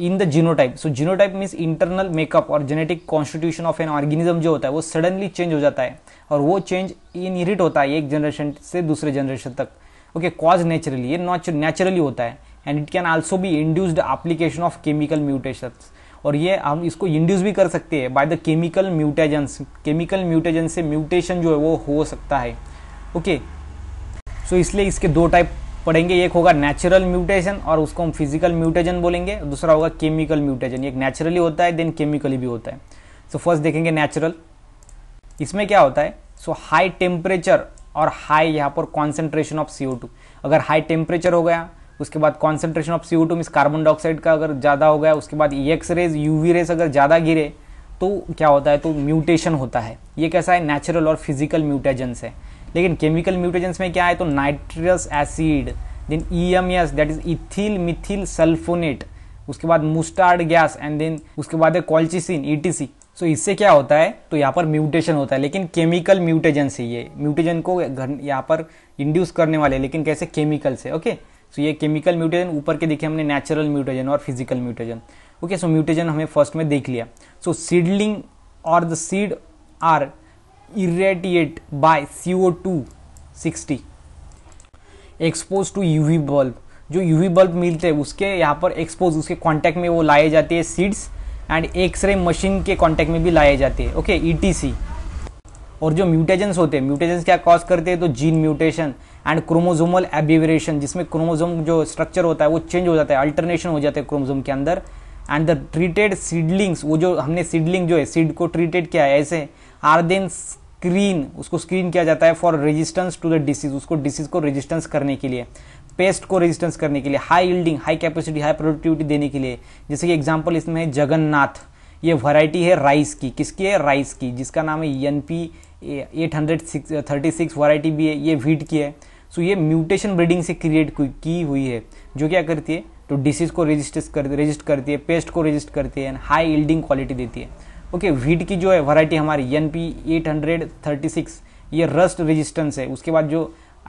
in the genotype so genotype means internal makeup और genetic constitution of an organism जो होता है वो सडनली चेंज हो जाता है और वो चेंज इनहेरिट होता है एक जनरेशन से दूसरे जनरेशन तक ओके कॉज नेचुरली ये नेचुरली होता है and it can also be induced application of chemical mutation और ये हम इसको इंड्यूस भी कर सकते हैं by the chemical mutagens chemical mutagen से म्यूटेशन जो है वो हो सकता है ओके सो इसलिए इसके दो टाइप पढ़ेंगे एक होगा नेचुरल म्यूटेशन और उसको हम फिजिकल म्यूटेशन बोलेंगे दूसरा होगा केमिकल म्यूटेशन एक नेचुरली होता है देन केमिकली भी होता है सो so, फर्स्ट देखेंगे नेचुरल इसमें क्या होता है सो हाई टेम्परेचर और हाई यहाँ पर कॉन्सेंट्रेशन ऑफ सी अगर हाई टेम्परेचर हो गया उसके बाद concentration of C means carbon dioxide का अगर ज़्यादा हो गया उसके बाद ई X rays U V rays अगर ज़्यादा गिरे तो क्या होता है तो म्यूटेशन होता है ये कैसा है नेचुरल और फिजिकल म्यूटेजेंस है लेकिन केमिकल म्यूटेजेंस में क्या है तो nitrous acid then E M S that is ethyl methyl sulphonate उसके बाद मुस्टार्ड गैस एंड देन उसके बाद है कॉल्चिसिन ई टी सी सो इससे क्या होता है तो यहाँ पर म्यूटेशन होता है लेकिन केमिकल म्यूटेजन से ये म्यूटेजन को यहाँ पर इंड्यूस करने वाले लेकिन कैसे केमिकल से ओके okay? सो ये केमिकल म्यूटेजन ऊपर के देखे हमने नेचुरल म्यूटेजन और फिजिकल म्यूटेजन ओके सो म्यूटेजन हमें फर्स्ट में देख लिया सो सीडलिंग और the seed are C O two sixty expose to UV bulb जो यूवी बल्ब मिलते हैं उसके यहाँ पर एक्सपोज उसके कॉन्टैक्ट में वो लाए जाते हैं सीड्स एंड एक्सरे मशीन के कॉन्टैक्ट में भी लाए जाते हैं ओके सी e और जो म्यूटेजन्स होते हैं म्यूटेजन्स क्या कॉज करते हैं तो gene mutation and chromosomal aberration जिसमें क्रोमोजोम जो स्ट्रक्चर होता है वो चेंज हो जाता है अल्टरनेशन हो जाता है क्रोमोजोम के अंदर एंड द ट्रीटेड सीडलिंग्स वो जो हमने सीडलिंग जो है सीड को ट्रीटेड किया है ऐसे आर देन स्क्रीन उसको स्क्रीन किया जाता है for resistance to the disease उसको डिसीज को रेजिस्टेंस करने के लिए पेस्ट को रेजिस्टेंस करने के लिए high yielding high capacity high productivity देने के लिए जैसे कि एग्जाम्पल इसमें है जगन्नाथ ये वैरायटी है राइस की किसकी है राइस की जिसका नाम है N P eight hundred six thirty six variety भी है ये व्हीट की है सो ये म्यूटेशन ब्रीडिंग से क्रिएट की हुई है जो क्या करती है तो डिसीज को रजिस्ट कर रजिस्ट करती है पेस्ट को रजिस्ट करती है एंड हाई यील्डिंग क्वालिटी देती है ओके okay, वीट की जो है वैरायटी हमारी N P eight hundred thirty six ये रस्ट रेजिस्टेंस है उसके बाद जो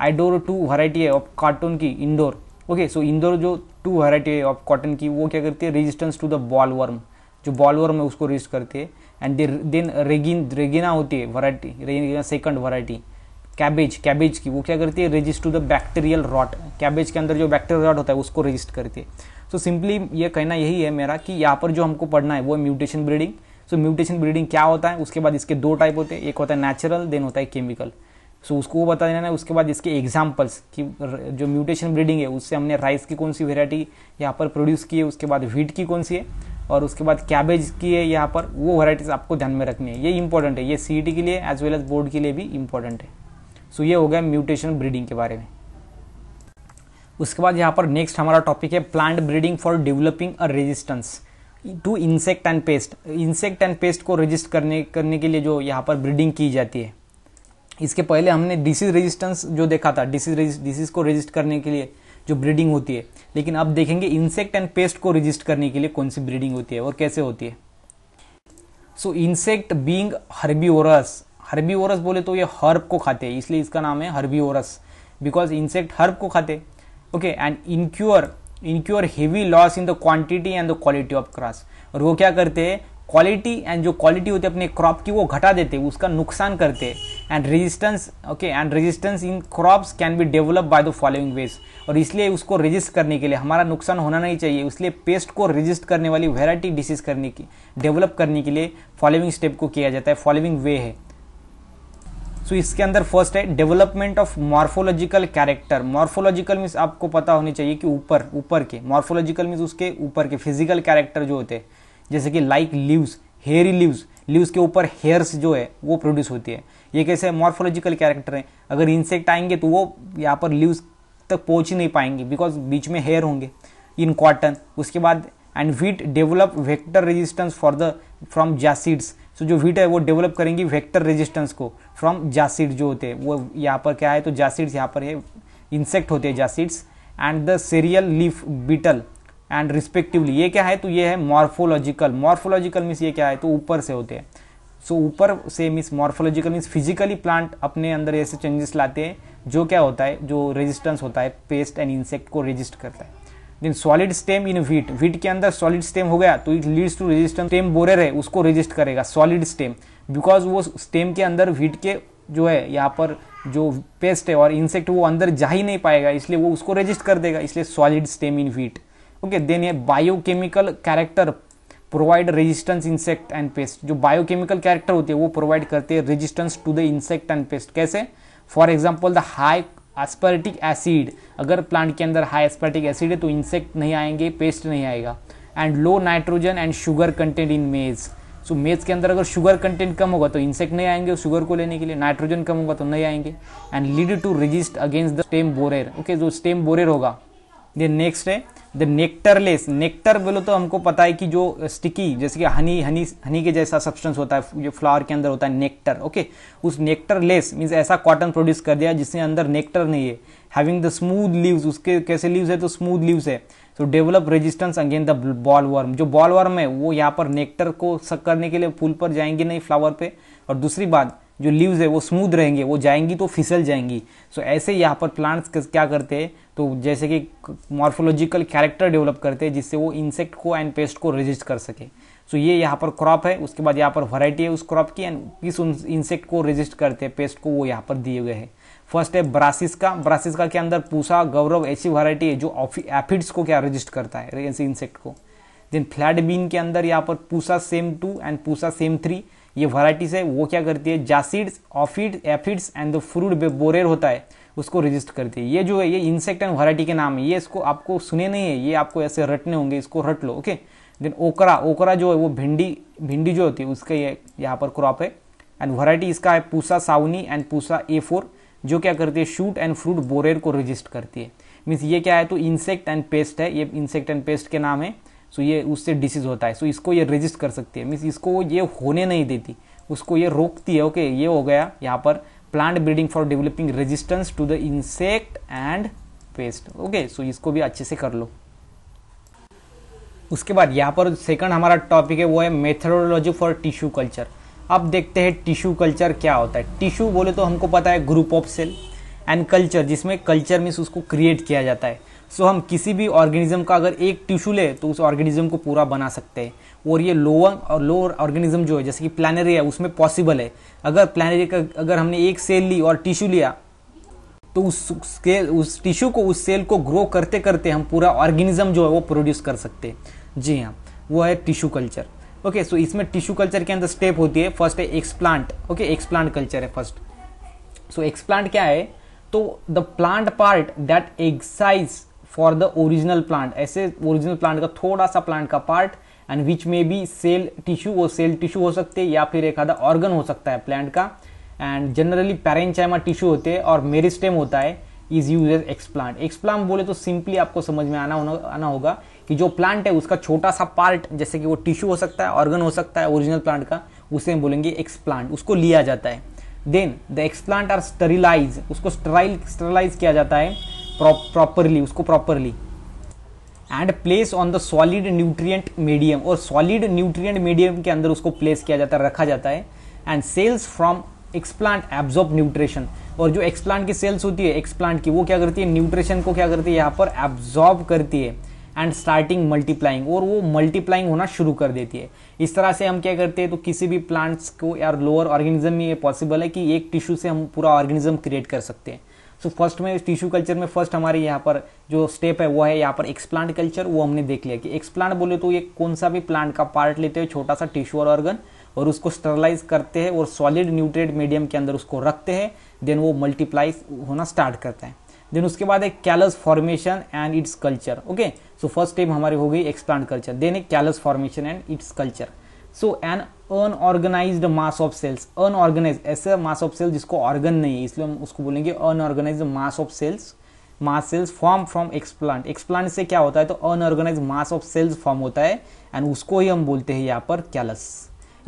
आइडोर टू वैरायटी है ऑफ कॉटन की इंडोर ओके सो इंडोर जो टू वैरायटी है ऑफ कॉटन की वो क्या करती है resistance to the bollworm जो बॉल वर्म है उसको रजिस्ट करती है एंड देन रेगिन रेगिना होती है variety Regina second variety cabbage cabbage की वो क्या करती है resist to the bacterial rot cabbage के अंदर जो बैक्टीरियल रॉट होता है उसको रजिस्ट करती है सो so, सिंपली ये कहना यही है मेरा कि यहाँ पर जो हमको पढ़ना है वो है mutation breeding so mutation breeding क्या होता है उसके बाद इसके दो टाइप होते हैं एक होता है नेचुरल देन होता है केमिकल सो so, उसको वो बता देना है उसके बाद इसके एग्जाम्पल्स कि जो म्यूटेशन ब्रीडिंग है उससे हमने राइस की कौन सी वेरायटी यहाँ पर प्रोड्यूस की है उसके बाद व्हीट की कौन सी है और उसके बाद कैबेज की है यहाँ पर वो वैराइटीज़ आपको ध्यान में रखनी है ये इंपॉर्टेंट है ये सी e के लिए एज वेल एज बोर्ड के लिए भी इंपॉर्टेंट है सो ये हो गया म्यूटेशन ब्रीडिंग के बारे में उसके बाद यहाँ पर नेक्स्ट हमारा टॉपिक है plant breeding for developing a resistance to insect and pest insect and pest को रजिस्ट करने करने के लिए जो यहाँ पर ब्रीडिंग की जाती है इसके पहले हमने डिसीज रेजिस्टेंस जो देखा था डिसीज डिसीज को रजिस्ट करने के लिए जो ब्रीडिंग होती है लेकिन अब देखेंगे इंसेक्ट एंड पेस्ट को रजिस्ट करने के लिए कौन सी ब्रीडिंग होती है और कैसे होती है सो इंसेक्ट बींग हर्बी हर्बी ओरस बोले तो ये हर्ब को खाते हैं इसलिए इसका नाम है herbivorous because insect herb को खाते okay and incur incur heavy loss in the quantity and the quality of crops और वो क्या करते हैं क्वालिटी एंड जो क्वालिटी होती है अपने क्रॉप की वो घटा देते हैं उसका नुकसान करते हैं and resistance okay and resistance in crops can be develop by the following ways और इसलिए उसको रजिस्ट करने के लिए हमारा नुकसान होना नहीं चाहिए इसलिए पेस्ट को रजिस्ट करने वाली वेराइटी डिसीज करने की डेवलप करने के लिए फॉलोइंग स्टेप को किया जाता है फॉलोइंग वे है सो इसके अंदर फर्स्ट है development of morphological character morphological means आपको पता होनी चाहिए कि ऊपर ऊपर के मॉर्फोलॉजिकल मीन्स उसके ऊपर के फिजिकल कैरेक्टर जो होते हैं जैसे कि like leaves hairy leaves leaves के ऊपर हेयर्स जो है वो प्रोड्यूस होती है ये कैसे मॉर्फोलॉजिकल कैरेक्टर है अगर इंसेक्ट आएंगे तो वो यहाँ पर लीव्स तक पहुँच ही नहीं पाएंगे बिकॉज बीच में हेयर होंगे इन कॉटन उसके बाद and wheat develop vector resistance for the from jassids so तो जो वीट है वो डेवलप करेंगी वेक्टर रेजिस्टेंस को फ्रॉम जासिड जो होते हैं वो यहाँ पर क्या है तो जासिड्स यहाँ पर है इंसेक्ट होते हैं jassids and the cereal leaf beetle and respectively ये क्या है तो ये है मॉर्फोलॉजिकल मॉर्फोलॉजिकल मीन्स ये क्या है तो ऊपर से होते हैं सो ऊपर से means morphological means physically plant अपने अंदर ऐसे चेंजेस लाते हैं जो क्या होता है जो रेजिस्टेंस होता है पेस्ट एंड इंसेक्ट को रेजिस्ट करता है then solid stem in wheat wheat के अंदर सॉलिड स्टेम हो गया तो it leads to resistance stem borer है उसको रेजिस्ट करेगा सॉलिड स्टेम बिकॉज वो स्टेम के अंदर व्हीट के जो है यहाँ पर जो पेस्ट है और इंसेक्ट वो अंदर जा ही नहीं पाएगा इसलिए वो उसको रेजिस्ट कर देगा इसलिए solid stem in wheat okay then ये biochemical character provide resistance insect and pest जो बायोकेमिकल कैरेक्टर होते हैं वो प्रोवाइड करते हैं resistance to the insect and pest कैसे for example the high aspartic acid अगर प्लांट के अंदर हाई एस्पर्टिक एसिड है तो इंसेक्ट नहीं आएंगे पेस्ट नहीं आएगा and low nitrogen and sugar content in maize so मेज के अंदर अगर शुगर कंटेंट कम होगा तो इंसेक्ट नहीं आएंगे शुगर को लेने के लिए नाइट्रोजन कम होगा तो नहीं आएंगे and lead to resist against the stem borer okay जो स्टेम बोरेर होगा देन नेक्स्ट है द नेक्टरलेस नेक्टर बोलो तो हमको पता है कि जो स्टिकी जैसे कि हनी हनी हनी के जैसा सब्सटेंस होता है जो फ्लावर के अंदर होता है नेक्टर ओके उस नेक्टरलेस मीन्स ऐसा कॉटन प्रोड्यूस कर दिया जिसके अंदर नेक्टर नहीं है हैविंग द स्मूथ लीव्स उसके कैसे लीव्स है तो स्मूथ लीव्स है so develop resistance again the bollworm जो बॉल वर्म है वो यहाँ पर नेक्टर को सक करने के लिए फूल पर जाएंगे नहीं फ्लावर पे और दूसरी बात जो लीव्स है वो स्मूथ रहेंगे वो जाएंगी तो फिसल जाएंगी सो so, ऐसे यहाँ पर प्लांट्स क्या करते हैं तो जैसे कि मॉर्फोलॉजिकल कैरेक्टर डेवलप करते हैं जिससे वो इंसेक्ट को एंड पेस्ट को रेजिस्ट कर सके सो so, ये यहाँ पर क्रॉप है उसके बाद यहाँ पर वैरायटी है उस क्रॉप की एंड किस इंसेक्ट को रेजिस्ट करते हैं पेस्ट को वो यहाँ पर दिए गए हैं फर्स्ट है ब्रासिस का ब्रासिस का के अंदर पूसा गौरव ऐसी वैरायटी है जो एफिड्स को क्या रजिस्ट करता है ऐसे इंसेक्ट को देन फ्लैट बीन के अंदर यहाँ पर Pusa Sem two and Pusa Sem three ये वराइटीज़ है वो क्या करती है jassids aphid aphids and the fruit borer होता है उसको रजिस्टर करती है ये जो है ये इंसेक्ट एंड वराइटी के नाम है ये इसको आपको सुने नहीं है ये आपको ऐसे रटने होंगे इसको रट लो ओके देन ओकरा ओकरा जो है वो भिंडी भिंडी जो होती है उसका ये यहाँ पर क्रॉप है एंड वराइटी इसका है Pusa Sawani and Pusa A four जो क्या करती है शूट एंड फ्रूट बोरेर को रजिस्टर करती है मीन्स ये क्या है तो इंसेक्ट एंड पेस्ट है ये इंसेक्ट एंड पेस्ट के नाम है सो ये उससे डिसीज़ होता है सो इसको ये रेजिस्ट कर सकती है मीन्स इसको ये होने नहीं देती उसको ये रोकती है ओके ये हो गया यहाँ पर plant breeding for developing resistance to the insect and pest okay so इसको भी अच्छे से कर लो उसके बाद यहाँ पर सेकंड हमारा टॉपिक है वो है मेथडोलॉजी फॉर टिश्यू कल्चर अब देखते हैं टिश्यू कल्चर क्या होता है टिश्यू बोले तो हमको पता है group of cell and culture जिसमें कल्चर मीन्स उसको क्रिएट किया जाता है सो हम किसी भी ऑर्गेनिज्म का अगर एक टिश्यू ले तो उस ऑर्गेनिज्म को पूरा बना सकते हैं और ये लोअर और लोअर ऑर्गेनिज्म जो है जैसे कि प्लानरी है उसमें पॉसिबल है अगर प्लानरी का अगर हमने एक सेल ली और टिश्यू लिया तो उस उसके उस टिश्यू को उस सेल को ग्रो करते करते हम पूरा ऑर्गेनिज्म जो है वो प्रोड्यूस कर सकते हैं जी हाँ वो है टिश्यू कल्चर ओके सो इसमें टिश्यू कल्चर के अंदर स्टेप होती है फर्स्ट है एक्सप्लांट ओके एक्सप्लांट कल्चर है फर्स्ट सो एक्सप्लांट क्या है तो the plant part that excise for the original plant ऐसे ओरिजिनल प्लांट का थोड़ा सा प्लांट का part and which may be cell tissue वो सेल टिश्यू हो सकते हैं या फिर एक आधा ऑर्गन हो सकता है प्लांट का एंड जनरली पेरेंचाइमा टिश्यू होते हैं और मेरिस्टेम होता है is use as explant explant बोले तो सिंपली आपको समझ में आना आना होगा कि जो प्लांट है उसका छोटा सा पार्ट जैसे कि वो टिश्यू हो सकता है ऑर्गन हो सकता है ओरिजिनल प्लांट का उसे हम बोलेंगे एक्सप्लांट उसको लिया जाता है then the explant are sterilize उसको स्टराइल स्टरलाइज किया जाता है प्रॉपरली उसको properly and place on the solid nutrient medium और सॉलिड न्यूट्रिएंट मीडियम के अंदर उसको प्लेस किया जाता है रखा जाता है and cells from explant absorb nutrition और जो एक्सप्लांट की सेल्स होती है एक्सप्लांट की वो क्या करती है न्यूट्रिशन को क्या करती है यहाँ पर एब्जॉर्ब करती है एंड स्टार्टिंग मल्टीप्लाइंग और वो मल्टीप्लाइंग होना शुरू कर देती है इस तरह से हम क्या करते हैं तो किसी भी प्लांट्स को या लोअर ऑर्गेनिज्म में ये पॉसिबल है कि एक टिश्यू से हम पूरा ऑर्गेनिज्म क्रिएट कर सकते हैं सो so, फर्स्ट में टिश्यू कल्चर में फर्स्ट हमारे यहाँ पर जो स्टेप है वो है यहाँ पर एक्सप्लांट कल्चर वो हमने देख लिया कि एक्सप्लांट बोले तो ये कौन सा भी प्लांट का पार्ट लेते हैं छोटा सा टिश्यू और ऑर्गन और उसको स्टरलाइज करते हैं और सॉलिड न्यूट्रेट मीडियम के अंदर उसको रखते हैं देन वो मल्टीप्लाई होना स्टार्ट करता है देन उसके बाद है callus formation and its culture okay so first step हमारी हो गई एक्सप्लांट कल्चर देन है callus formation and its culture so an unorganised mass of cells unorganised ऐसा मास ऑफ सेल्स जिसको ऑर्गन नहीं है इसलिए हम उसको बोलेंगे unorganised mass of cells mass cells form from explant explant से क्या होता है तो unorganised mass of cells form होता है एंड उसको ही हम बोलते हैं यहाँ पर कैलस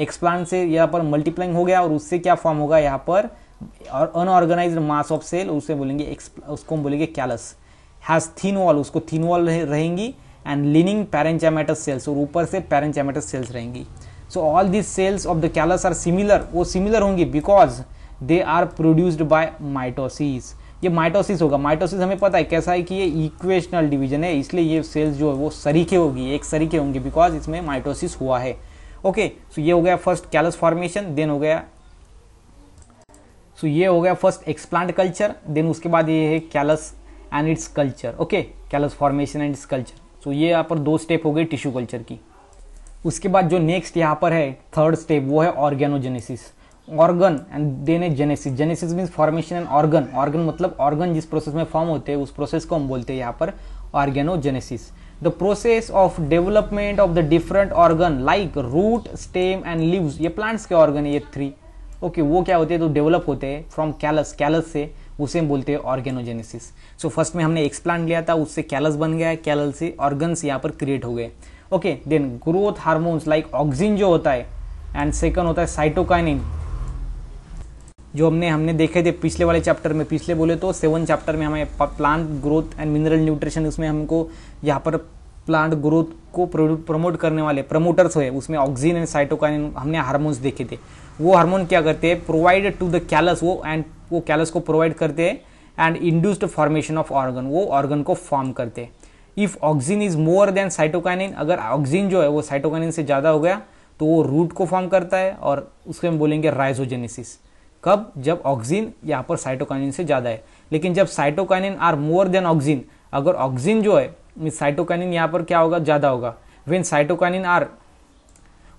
एक्सप्लांट से यहाँ पर मल्टीप्लाइंग हो गया और उससे क्या फॉर्म होगा यहाँ पर और अनऑर्गेनाइज मास ऑफ सेल उसे बोलेंगे उसको हम बोलेंगे कैलस हैज़ थीन वॉल उसको थीन वॉल रहेंगी एंड लिनिंग पैरेंचामेटस सेल्स और ऊपर से पैरेंचामेटस सेल्स रहेंगी so all this cells of the callus are similar वो सिमिलर होंगी because they are produced by mitosis ये माइटोसिस होगा माइटोसिस हमें पता है कैसा है कि ये इक्वेशनल डिवीजन है इसलिए ये सेल्स जो है वो सरीखे होगी एक सरीखे होंगे बिकॉज इसमें माइटोसिस हुआ है ओके okay, सो so ये हो गया फर्स्ट कैलस फॉर्मेशन देन हो गया सो so ये हो गया फर्स्ट एक्सप्लांट कल्चर देन उसके बाद ये है callus and its culture okay callus formation and its culture so ये यहाँ पर दो स्टेप हो गए टिश्यू कल्चर की उसके बाद जो नेक्स्ट यहाँ पर है थर्ड स्टेप वो है organogenesis organ and then a genesis genesis means formation and organ organ मतलब ऑर्गन जिस प्रोसेस में फॉर्म होते हैं उस प्रोसेस को हम बोलते हैं यहाँ पर organogenesis the process of development of the different organ like root stem and leaves ये प्लांट्स के ऑर्गन है ये थ्री ओके okay, वो क्या होते हैं तो डेवलप होते हैं फ्रॉम कैलस कैलस से उसे हम बोलते हैं ऑर्गेनोजेनेसिस सो फर्स्ट में हमने एक्सप्लांट लिया था उससे कैलस बन गया कैलस से ऑर्गन्स यहाँ पर क्रिएट हो गए okay then growth hormones like oxygen जो होता है एंड सेकंड होता है साइटोकाइनिन जो हमने हमने देखे थे पिछले वाले चैप्टर में पिछले बोले तो सेवन चैप्टर में हमें plant growth and mineral nutrition उसमें हमको यहाँ पर प्लांट ग्रोथ को प्रमोट करने वाले प्रमोटर्स हुए उसमें ऑक्सीजन एंड साइटोकाइनिन हमने हार्मोन्स देखे थे वो हार्मोन क्या करते हैं प्रोवाइड टू द कैलस वो एंड वो कैलस को प्रोवाइड करते हैं and induced formation of organ वो ऑर्गन को फॉर्म करते हैं if oxygen is more than cytokinin अगर ऑक्सीजन जो है वो साइटोकाइनिन से ज्यादा हो गया तो वो रूट को फॉर्म करता है और उसके हम बोलेंगे राइजोजेनेसिस कब जब ऑक्सीजन यहाँ पर साइटोकाइनिन से ज्यादा है लेकिन जब cytokinin are more than oxygen अगर ऑक्सीजन जो है साइटोकाइनिन यहाँ पर क्या होगा ज्यादा होगा when cytokinin are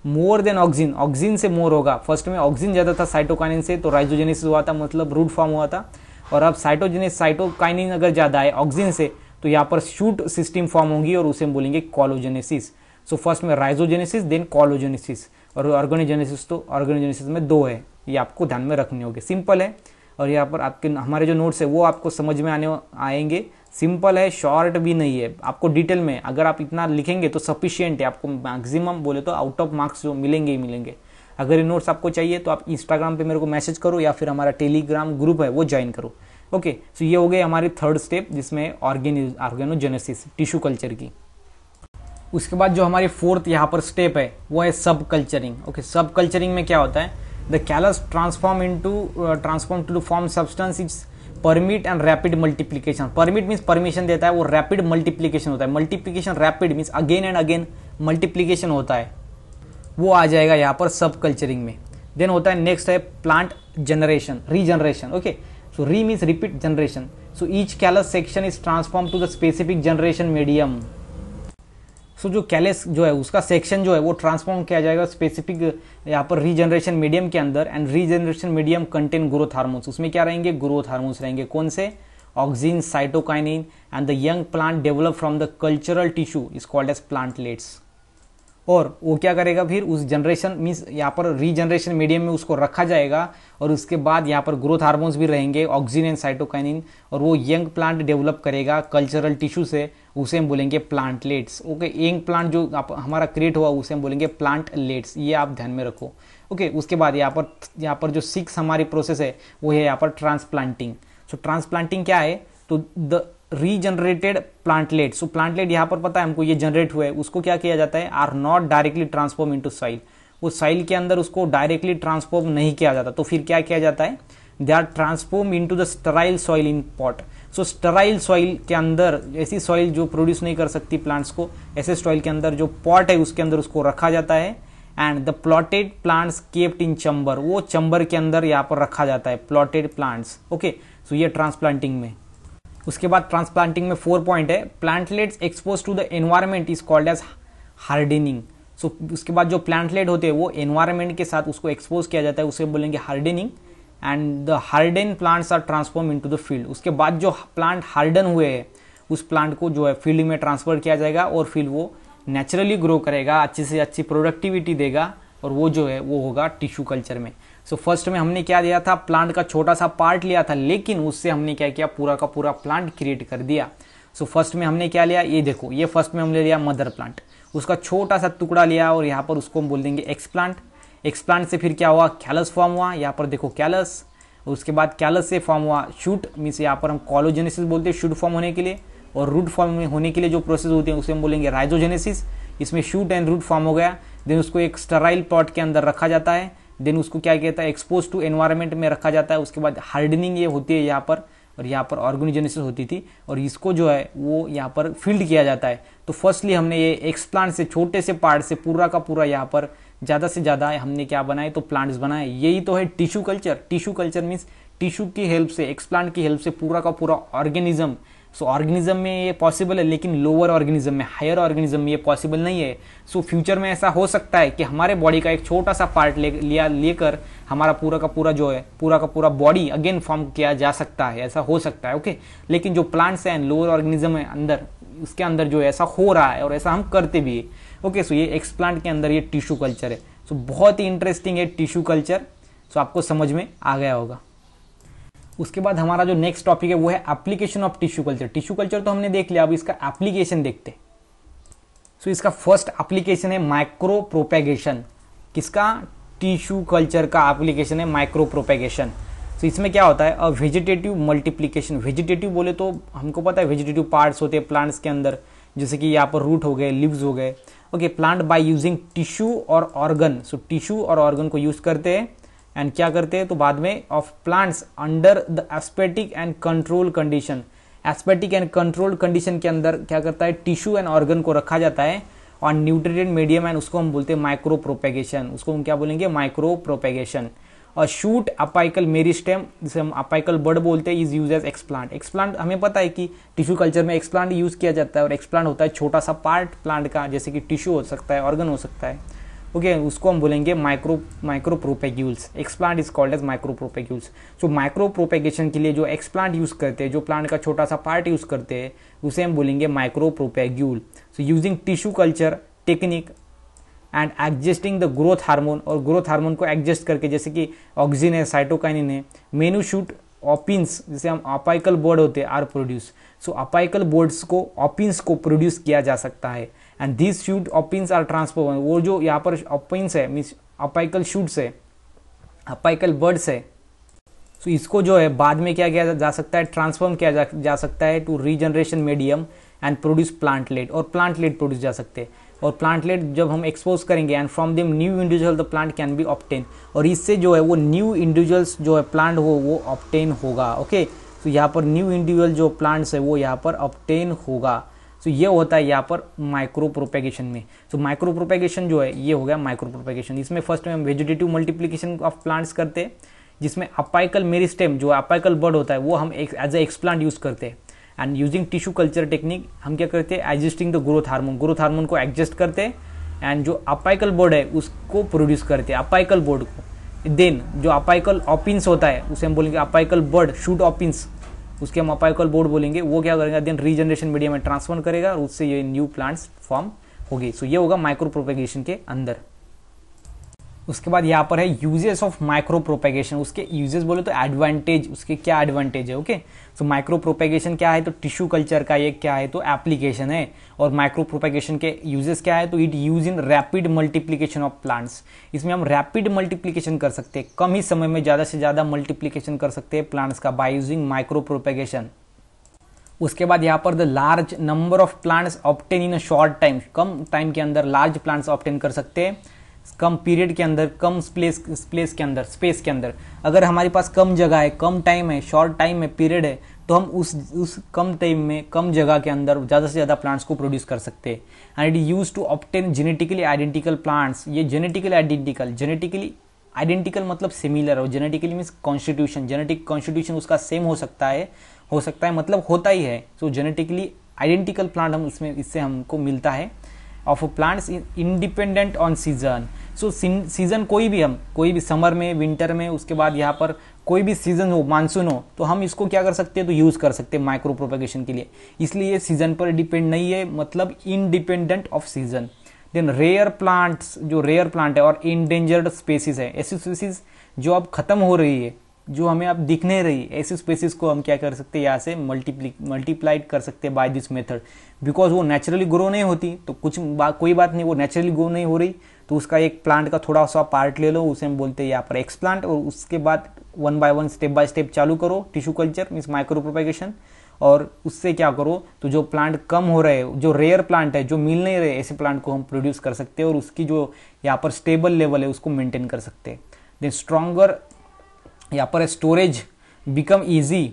more than auxin oxygen से मोर होगा फर्स्ट में ऑक्सीजन ज़्यादा था साइटोकाइनिन से तो राइजोजेनेसिस हुआ था मतलब रूट फॉर्म हुआ था और अब साइटोजेनेस साइटोकाइनिन अगर ज़्यादा है ऑक्सीजन से तो यहाँ पर शूट सिस्टम फॉर्म होंगी और उसे हम बोलेंगे कॉलोजेनेसिस सो फर्स्ट में राइजोजेनेसिस देन कॉलोजेनेसिस और ऑर्गेनोजेनेसिस तो ऑर्गेनोजेनेसिस में दो है ये आपको ध्यान में रखने होंगे सिंपल है और यहाँ पर आपके हमारे जो नोट्स है वो आपको समझ में आने आएंगे सिंपल है शॉर्ट भी नहीं है आपको डिटेल में अगर आप इतना लिखेंगे तो सफिशियंट है आपको मैक्सिमम बोले तो आउट ऑफ मार्क्स जो मिलेंगे ही मिलेंगे अगर ये नोट्स आपको चाहिए तो आप इंस्टाग्राम पे मेरे को मैसेज करो या फिर हमारा टेलीग्राम ग्रुप है वो ज्वाइन करो ओके सो ये हो गए हमारे थर्ड स्टेप जिसमें ऑर्गेन ऑर्गेनोजेनेसिस टिश्यू कल्चर की उसके बाद जो हमारे फोर्थ यहाँ पर स्टेप है वो है सब कल्चरिंग ओके सब कल्चरिंग में क्या होता है the callus transform into transform to form substance is permit and rapid multiplication permit means permission देता है वो रैपिड मल्टीप्लीकेशन होता है multiplication rapid means again and again multiplication होता है वो आ जाएगा यहाँ पर सब कल्चरिंग में देन होता है नेक्स्ट है plant generation regeneration okay okay? So re means repeat generation. So each callus section is transformed to the specific generation medium. So so, जो कैलेस जो है उसका सेक्शन जो है वो ट्रांसफॉर्म किया जाएगा स्पेसिफिक यहाँ पर रीजनरेशन मीडियम के अंदर and regeneration medium contain growth hormones उसमें क्या रहेंगे ग्रोथ हार्मोन्स रहेंगे कौन से auxin cytokinin and the young plant develop from the cultural tissue is called as plantlets और वो क्या करेगा फिर उस जनरेशन मीन्स यहाँ पर रीजनरेशन मीडियम में उसको रखा जाएगा और उसके बाद यहाँ पर ग्रोथ हार्मोन्स भी रहेंगे ऑक्सीजन एंड साइटोकाइनिन और वो यंग प्लांट डेवलप करेगा कल्चरल टिश्यू से उसे हम बोलेंगे प्लांटलेट्स ओके यंग प्लांट जो आप हमारा क्रिएट हुआ उसे हम बोलेंगे प्लांटलेट्स ये आप ध्यान में रखो ओके उसके बाद यहाँ पर यहाँ पर जो सिक्स हमारी प्रोसेस है वो है यहाँ पर ट्रांसप्लांटिंग सो ट्रांसप्लांटिंग क्या है तो the regenerated plantlet so plantlet यहां पर पता है हमको ये जनरेट हुआ है उसको क्या किया जाता है are not directly transform into soil वो साइल के अंदर उसको डायरेक्टली ट्रांसफॉर्म नहीं किया जाता तो फिर क्या किया जाता है they are transform to the sterile soil in pot so sterile soil के अंदर ऐसी सॉइल जो प्रोड्यूस नहीं कर सकती प्लांट्स को ऐसे सॉइल के अंदर जो पॉट है उसके अंदर उसको रखा जाता है and the potted plants kept in chamber वो चंबर के अंदर यहाँ पर रखा जाता है प्लॉटेड प्लांट्स ओके सो ये ट्रांसप्लांटिंग में उसके बाद ट्रांसप्लांटिंग में फोर पॉइंट है plantlets expose to the environment is called as hardening so उसके बाद जो प्लांटलेट होते हैं वो एनवायरमेंट के साथ उसको एक्सपोज किया जाता है उसे बोलेंगे hardening and the harden plants are transform into the field उसके बाद जो प्लांट हार्डन हुए हैं उस प्लांट को जो है फील्ड में ट्रांसफर किया जाएगा और फील्ड वो नेचुरली ग्रो करेगा अच्छे से अच्छी प्रोडक्टिविटी देगा और वो जो है वो होगा टिश्यू कल्चर में सो फर्स्ट में हमने क्या दिया था प्लांट का छोटा सा पार्ट लिया था लेकिन उससे हमने क्या किया पूरा का पूरा प्लांट क्रिएट कर दिया सो so, फर्स्ट में हमने क्या लिया ये देखो ये फर्स्ट में हमने लिया मदर प्लांट उसका छोटा सा टुकड़ा लिया और यहाँ पर उसको हम बोल देंगे एक्सप्लांट एक्सप्लांट से फिर क्या हुआ कैलस फॉर्म हुआ यहाँ पर देखो कैलस उसके बाद कैलस से फॉर्म हुआ शूट मीन्स यहाँ पर हम कॉलोजेनेसिस बोलते हैं शूट फॉर्म होने के लिए और रूट फॉर्म होने के लिए जो प्रोसेस होती है उसे हम बोलेंगे राइजोजेनेसिस इसमें शूट एंड रूट फॉर्म हो गया देन उसको एक स्टराइल पॉट के अंदर रखा जाता है देन उसको क्या कहता है एक्सपोज टू एनवायरमेंट में रखा जाता है उसके बाद हार्डनिंग ये होती है यहाँ पर और यहाँ पर ऑर्गेनाइजेशन होती थी और इसको जो है वो यहाँ पर फील्ड किया जाता है तो फर्स्टली हमने ये एक्सप्लांट से छोटे से पार्ट से पूरा का पूरा यहाँ पर ज़्यादा से ज़्यादा हमने क्या बनाए तो प्लांट्स बनाए यही तो है tissue culture tissue culture means tissue की हेल्प से एक्सप्लांट की हेल्प से पूरा का पूरा ऑर्गेनिज्म सो so, ऑर्गेनिज्म में ये पॉसिबल है लेकिन लोअर ऑर्गेनिज्म में हायर ऑर्गेनिज्म में ये पॉसिबल नहीं है सो so, फ्यूचर में ऐसा हो सकता है कि हमारे बॉडी का एक छोटा सा पार्ट ले लिया लेकर हमारा पूरा का पूरा जो है पूरा का पूरा बॉडी अगेन फॉर्म किया जा सकता है ऐसा हो सकता है ओके okay? लेकिन जो प्लांट्स हैं लोअर ऑर्गेनिज्म है अंदर उसके अंदर जो ऐसा हो रहा है और ऐसा हम करते भी है ओके okay, सो so ये एक्सप्लांट के अंदर ये टिश्यू कल्चर है सो so, बहुत ही इंटरेस्टिंग है टिश्यू कल्चर सो so, आपको समझ में आ गया होगा उसके बाद हमारा जो नेक्स्ट टॉपिक है वो है application of tissue culture tissue culture तो हमने देख लिया अब इसका एप्लीकेशन देखते सो सो इसका फर्स्ट एप्लीकेशन है माइक्रो प्रोपेगेशन किसका टिश्यू कल्चर का एप्लीकेशन है माइक्रो प्रोपेगेशन सो इसमें क्या होता है अ वेजिटेटिव मल्टीप्लीकेशन वेजिटेटिव बोले तो हमको पता है वेजिटेटिव पार्ट्स होते हैं प्लांट्स के अंदर जैसे कि यहाँ पर रूट हो गए लिव्स हो गए okay plant by using tissue और ऑर्गन सो टिश्यू और ऑर्गन को यूज करते हैं एंड क्या करते हैं तो बाद में of plants under the aseptic and control condition aseptic and control condition के अंदर क्या करता है टिश्यू एंड ऑर्गन को रखा जाता है और न्यूट्रिटेड मीडियम एंड उसको हम बोलते हैं माइक्रो प्रोपेगेशन उसको हम क्या बोलेंगे माइक्रो प्रोपेगेशन और शूट अपाइकल मेरी स्टेम जिसे हम अपाइकल बर्ड बोलते हैं is use as explant explant हमें पता है कि टिश्यू कल्चर में एक्सप्लांट यूज किया जाता है और एक्सप्लांट होता है छोटा सा पार्ट प्लांट का जैसे कि टिश्यू हो सकता है ऑर्गन हो सकता है ओके okay, उसको हम बोलेंगे micro micropropagules explant is called as micropropagules so micropropagation के लिए जो एक्सप्लांट यूज़ करते हैं जो प्लांट का छोटा सा पार्ट यूज़ करते हैं उसे हम बोलेंगे micropropagule so using tissue culture technique and adjusting the growth hormone और ग्रोथ हार्मोन को एडजस्ट करके जैसे कि ऑक्सीजन है साइटोकाइनिन है मेनू शूट ऑपिन्स जिसे हम अपाइकल बोर्ड होते हैं are produce so apical buds को ऑपिन्स को प्रोड्यूस किया जा सकता है एंड दिस शूट ओपिन्स आर ट्रांसफॉर्म वो जो यहाँ पर ओपिन्स है मीन्स अपाइकल शूट्स है अपाइकल बर्ड्स है सो इसको जो है बाद में क्या किया जा सकता है ट्रांसफॉर्म किया जा, सकता है to regeneration medium and produce plantlet और प्लांटलेट प्रोड्यूस जा सकते हैं और प्लांटलेट जब हम एक्सपोज करेंगे and from them new individual the plant can be obtain और इससे जो है वो न्यू इंडिविजुअल्स जो है प्लांट हो वो ऑप्टेन होगा ओके तो यहाँ पर न्यू इंडिविजुअल जो प्लांट्स है वो यहाँ पर ऑप्टेन होगा सो तो ये होता है यहाँ पर माइक्रो प्रोपेगेशन में सो माइक्रो प्रोपेगेशन जो है ये हो गया माइक्रो प्रोपेगेशन इसमें फर्स्ट में हम वेजिटेटिव मल्टीप्लीकेशन ऑफ प्लांट्स करते हैं जिसमें अपाइकल मेरी स्टेम जो अपाइकल बर्ड होता है वो हम एज ए एक्सप्लांट यूज़ करते हैं and using tissue culture technique हम क्या करते हैं adjusting the growth hormone growth hormone को एडजस्ट करते हैं एंड जो अपाइकल बोर्ड है उसको प्रोड्यूस करते हैं अपाइकल बोर्ड को देन जो अपाइकल ऑपिन्स होता है उसे हम बोलेंगे अपाइकल बर्ड शूट ऑपिन्स उसके हम अपाइकल बोर्ड बोलेंगे वो क्या करेगा देन रीजनरेशन मीडिया में ट्रांसफर करेगा और उससे ये न्यू प्लांट्स फॉर्म होगी सो so, ये होगा माइक्रो प्रोपेगेशन के अंदर उसके बाद यहाँ पर है यूजेस ऑफ माइक्रो प्रोपेगेशन उसके यूजेस बोले तो एडवांटेज उसके क्या एडवांटेज है ओके सो माइक्रो प्रोपेगेशन क्या है तो टिश्यू कल्चर का ये क्या है तो एप्लीकेशन है और माइक्रो प्रोपेगेशन के यूजेस क्या है तो it use in rapid multiplication of plants इसमें हम रैपिड मल्टीप्लीकेशन कर सकते हैं कम ही समय में ज़्यादा से ज़्यादा मल्टीप्लीकेशन कर सकते हैं प्लांट्स का बाय यूजिंग माइक्रो प्रोपेगेशन उसके बाद यहाँ पर the large number of plants obtain in a short time कम टाइम के अंदर लार्ज प्लांट्स ऑप्टेन कर सकते हैं कम पीरियड के अंदर कम स्प्लेस स्प्लेस के अंदर स्पेस के अंदर अगर हमारे पास कम जगह है कम टाइम है शॉर्ट टाइम है पीरियड है तो हम उस उस कम टाइम में कम जगह के अंदर ज़्यादा से ज़्यादा प्लांट्स को प्रोड्यूस कर सकते हैं and it use to obtain genetically identical plants ये जेनेटिकली आइडेंटिकल जेनेटिकली आइडेंटिकल मतलब सिमिलर हो genetically means constitution genetic constitution उसका सेम हो सकता है हो सकता है मतलब होता ही है सो जेनेटिकली आइडेंटिकल प्लांट हम उसमें इससे हमको मिलता है of plants independent on season so season कोई भी हम कोई भी समर में विंटर में उसके बाद यहाँ पर कोई भी सीजन हो मानसून हो तो हम इसको क्या कर सकते हैं तो यूज़ कर सकते हैं माइक्रो प्रोपेगेशन के लिए इसलिए ये सीजन पर डिपेंड नहीं है मतलब independent of season then rare plants जो रेयर प्लांट है और इनडेंजर्ड स्पेसीज है ऐसी स्पेसीज जो अब खत्म हो रही है जो हमें अब दिख नहीं रही ऐसी स्पेसिस को हम क्या कर सकते हैं यहाँ से मल्टीप्ली मल्टीप्लाइड कर सकते हैं बाय दिस मेथड बिकॉज वो नेचुरली ग्रो नहीं होती तो कुछ बा, कोई बात नहीं वो नेचुरली ग्रो नहीं हो रही तो उसका एक प्लांट का थोड़ा सा पार्ट ले लो उसे हम बोलते हैं यहाँ पर एक्स प्लांट और उसके बाद one by one step by step चालू करो tissue culture means micro propagation और उससे क्या करो तो जो प्लांट कम हो रहे जो रेयर प्लांट है जो मिल नहीं रहे ऐसे प्लांट को हम प्रोड्यूस कर सकते हैं और उसकी जो यहाँ पर स्टेबल लेवल है उसको मेंटेन कर सकते हैं देन स्ट्रॉगर यहाँ पर storage become easy